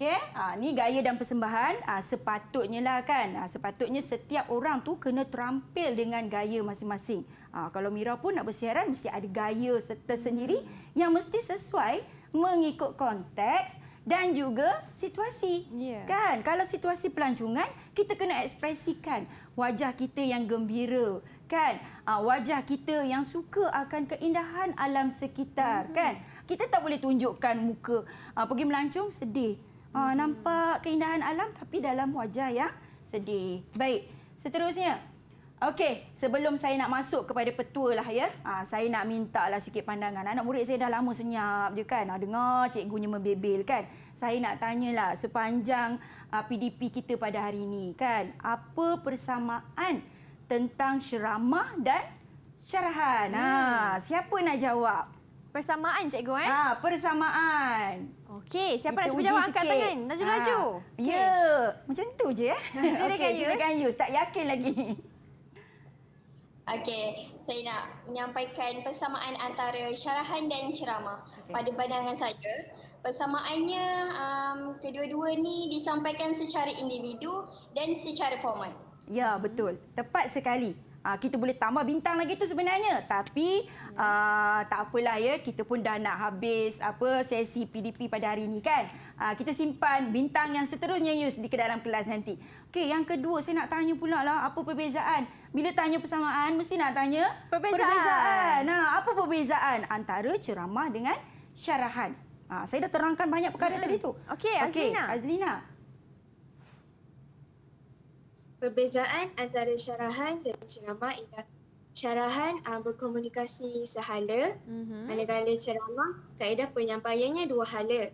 Okey, ha, ni gaya dan persembahan ha, sepatutnya lah kan. Ha, sepatutnya setiap orang tu kena terampil dengan gaya masing-masing. Ha, kalau Mira pun nak bersiaran mesti ada gaya tersendiri yang mesti sesuai mengikut konteks dan juga situasi. Yeah. Kan? Kalau situasi pelancongan, kita kena ekspresikan wajah kita yang gembira kan ha, wajah kita yang suka akan keindahan alam sekitar mm -hmm. kan kita tak boleh tunjukkan muka ha, pergi melancung sedih Ha, nampak keindahan alam tapi dalam wajah yang sedih. Baik, seterusnya. Okey, sebelum saya nak masuk kepada petua lah ya. Ha, saya nak minta lah sikit pandangan. Anak murid saya dah lama senyap je kan. Ha, dengar cikgunya membebel kan. Saya nak tanyalah sepanjang uh, PDP kita pada hari ini kan. Apa persamaan tentang ceramah dan syarahan? Hmm. Ha, siapa nak jawab? Persamaan cikgu eh? Ha, persamaan. Okey, siapa kita nak cuba jawab angkat tangan. Laju-laju. Ah, okay. Ya, macam tu je. Silakan you. Silakan you. Tak yakin lagi. Okey, saya nak menyampaikan persamaan antara syarahan dan ceramah. Pada pandangan saya, persamaannya um, kedua-dua ni disampaikan secara individu dan secara formal. Ya, betul. Tepat sekali. Uh, kita boleh tambah bintang lagi tu sebenarnya. Tapi uh, tak apalah ya, kita pun dah nak habis apa sesi PDP pada hari ini kan. Uh, kita simpan bintang yang seterusnya Yus di dalam kelas nanti. Okey, yang kedua saya nak tanya pula lah apa perbezaan. Bila tanya persamaan, mesti nak tanya perbezaan. perbezaan. Nah, apa perbezaan antara ceramah dengan syarahan? Uh, saya dah terangkan banyak perkara hmm. tadi tu. Okey, Azlina. Okay, Azlina. Perbezaan antara syarahan dan ceramah ialah syarahan uh, berkomunikasi sehala, mm-hmm. manakala ceramah kaedah penyampaiannya dua hala.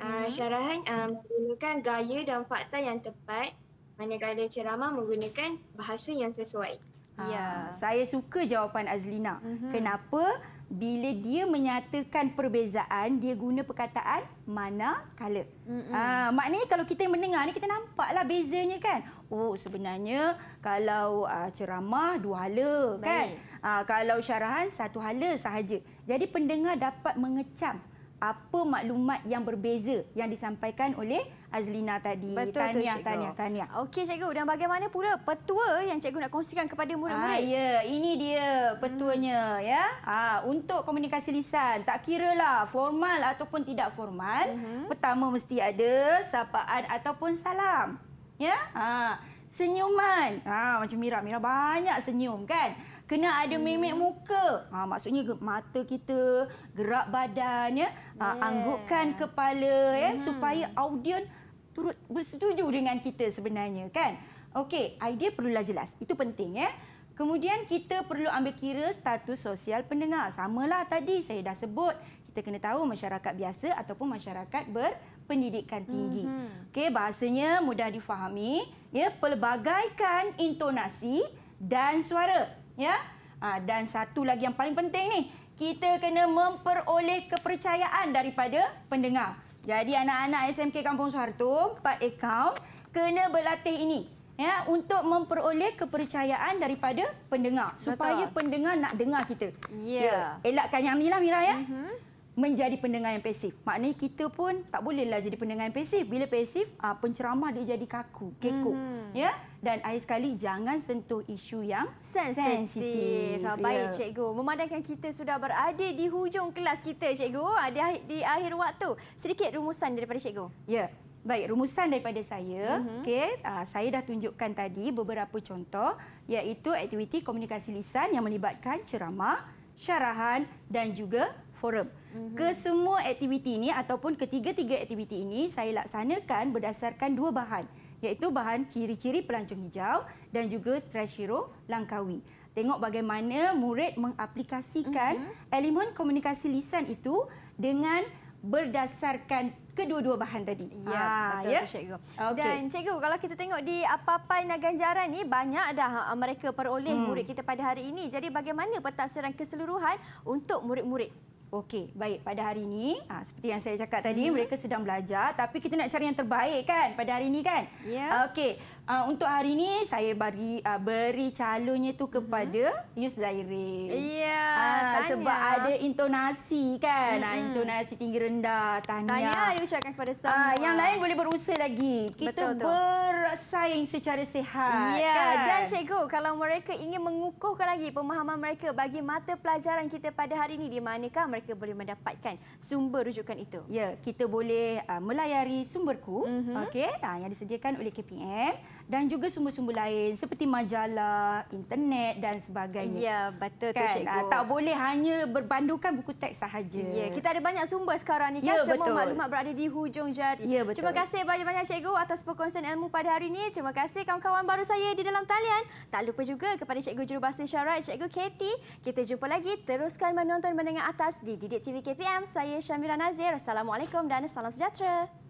Uh, mm-hmm. Syarahan uh, menggunakan gaya dan fakta yang tepat, manakala ceramah menggunakan bahasa yang sesuai. Ya, uh, saya suka jawapan Azlina. Mm-hmm. Kenapa? Bila dia menyatakan perbezaan, dia guna perkataan mana kala. Mhm. Ha, maknanya kalau kita mendengar ni kita nampaklah bezanya kan oh sebenarnya kalau uh, ceramah dua hala kan? Baik. kan uh, kalau syarahan satu hala sahaja jadi pendengar dapat mengecam apa maklumat yang berbeza yang disampaikan oleh Azlina tadi Betul tanya, tu, tanya tanya okey cikgu dan bagaimana pula petua yang cikgu nak kongsikan kepada murid-murid ah, ya ini dia petuanya hmm. ya ah untuk komunikasi lisan tak kira lah formal ataupun tidak formal hmm. pertama mesti ada sapaan ataupun salam ya ha senyuman ha macam Mira Mira banyak senyum kan kena ada hmm. mimik muka ha maksudnya mata kita gerak badannya, ha, yeah. anggukkan kepala ya? hmm. ya supaya audien turut bersetuju dengan kita sebenarnya kan okey idea perlulah jelas itu penting ya kemudian kita perlu ambil kira status sosial pendengar samalah tadi saya dah sebut kita kena tahu masyarakat biasa ataupun masyarakat ber pendidikan tinggi. Mm -hmm. Okey, bahasanya mudah difahami, ya, pelbagaikan intonasi dan suara, ya. Ha, dan satu lagi yang paling penting ni, kita kena memperoleh kepercayaan daripada pendengar. Jadi anak-anak SMK Kampung Suharto, Pak Ekam, kena berlatih ini. Ya, untuk memperoleh kepercayaan daripada pendengar. Betul. Supaya pendengar nak dengar kita. Ya. Yeah. Elakkan yang ni lah, Mira. Ya. Mm -hmm menjadi pendengar yang pasif. Maknanya kita pun tak bolehlah jadi pendengar yang pasif. Bila pasif, ah, penceramah dia jadi kaku, kekok. Hmm. Ya? Dan akhir sekali, jangan sentuh isu yang sensitif. Ha, baik, yeah. Cikgu. Memandangkan kita sudah berada di hujung kelas kita, Cikgu. Di, di akhir waktu, sedikit rumusan daripada Cikgu. Ya. Yeah. Baik, rumusan daripada saya. Mm -hmm. okay, uh, ah, saya dah tunjukkan tadi beberapa contoh iaitu aktiviti komunikasi lisan yang melibatkan ceramah, syarahan dan juga forum. Mm -hmm. Kesemua aktiviti ini ataupun ketiga-tiga aktiviti ini saya laksanakan berdasarkan dua bahan iaitu bahan ciri-ciri pelancong hijau dan juga Trashiro Langkawi. Tengok bagaimana murid mengaplikasikan mm -hmm. elemen komunikasi lisan itu dengan berdasarkan kedua-dua bahan tadi. Ya, ah, betul ya? cikgu. Okay. Dan cikgu, kalau kita tengok di apa-apa ganjaran ini banyak dah ah, mereka peroleh hmm. murid kita pada hari ini. Jadi bagaimana pentafsiran keseluruhan untuk murid-murid? Okey, baik. Pada hari ini, ha, seperti yang saya cakap tadi, mm -hmm. mereka sedang belajar. Tapi kita nak cari yang terbaik kan pada hari ini kan? Ya. Yeah. Okey. Uh, untuk hari ini saya bagi uh, beri calonnya tu kepada uh-huh. Yus Zairin. Iya. Uh, sebab ada intonasi kan. Mm-hmm. intonasi tinggi rendah. tanya. Tanya. dia ucapkan kepada semua. Uh, yang lain boleh berusaha lagi. Kita Betul bersaing tu. secara sihat. Iya. Kan? Dan cikgu, kalau mereka ingin mengukuhkan lagi pemahaman mereka bagi mata pelajaran kita pada hari ini, di manakah mereka boleh mendapatkan sumber rujukan itu? Ya, kita boleh uh, melayari sumberku. Mm-hmm. Okey. Uh, yang disediakan oleh KPM dan juga sumber-sumber lain seperti majalah, internet dan sebagainya. Ya, betul kan? tu Cikgu. Ha, tak boleh hanya berbandukan buku teks sahaja. Ya, kita ada banyak sumber sekarang ni. Kan? Ya, kan? Semua betul. maklumat berada di hujung jari. Ya, betul. Terima kasih banyak-banyak Cikgu atas perkongsian ilmu pada hari ini. Terima kasih kawan-kawan baru saya di dalam talian. Tak lupa juga kepada Cikgu Jurubahasa Syarat, Cikgu Katie. Kita jumpa lagi. Teruskan menonton menengah atas di Didik TV KPM. Saya Syamira Nazir. Assalamualaikum dan salam sejahtera.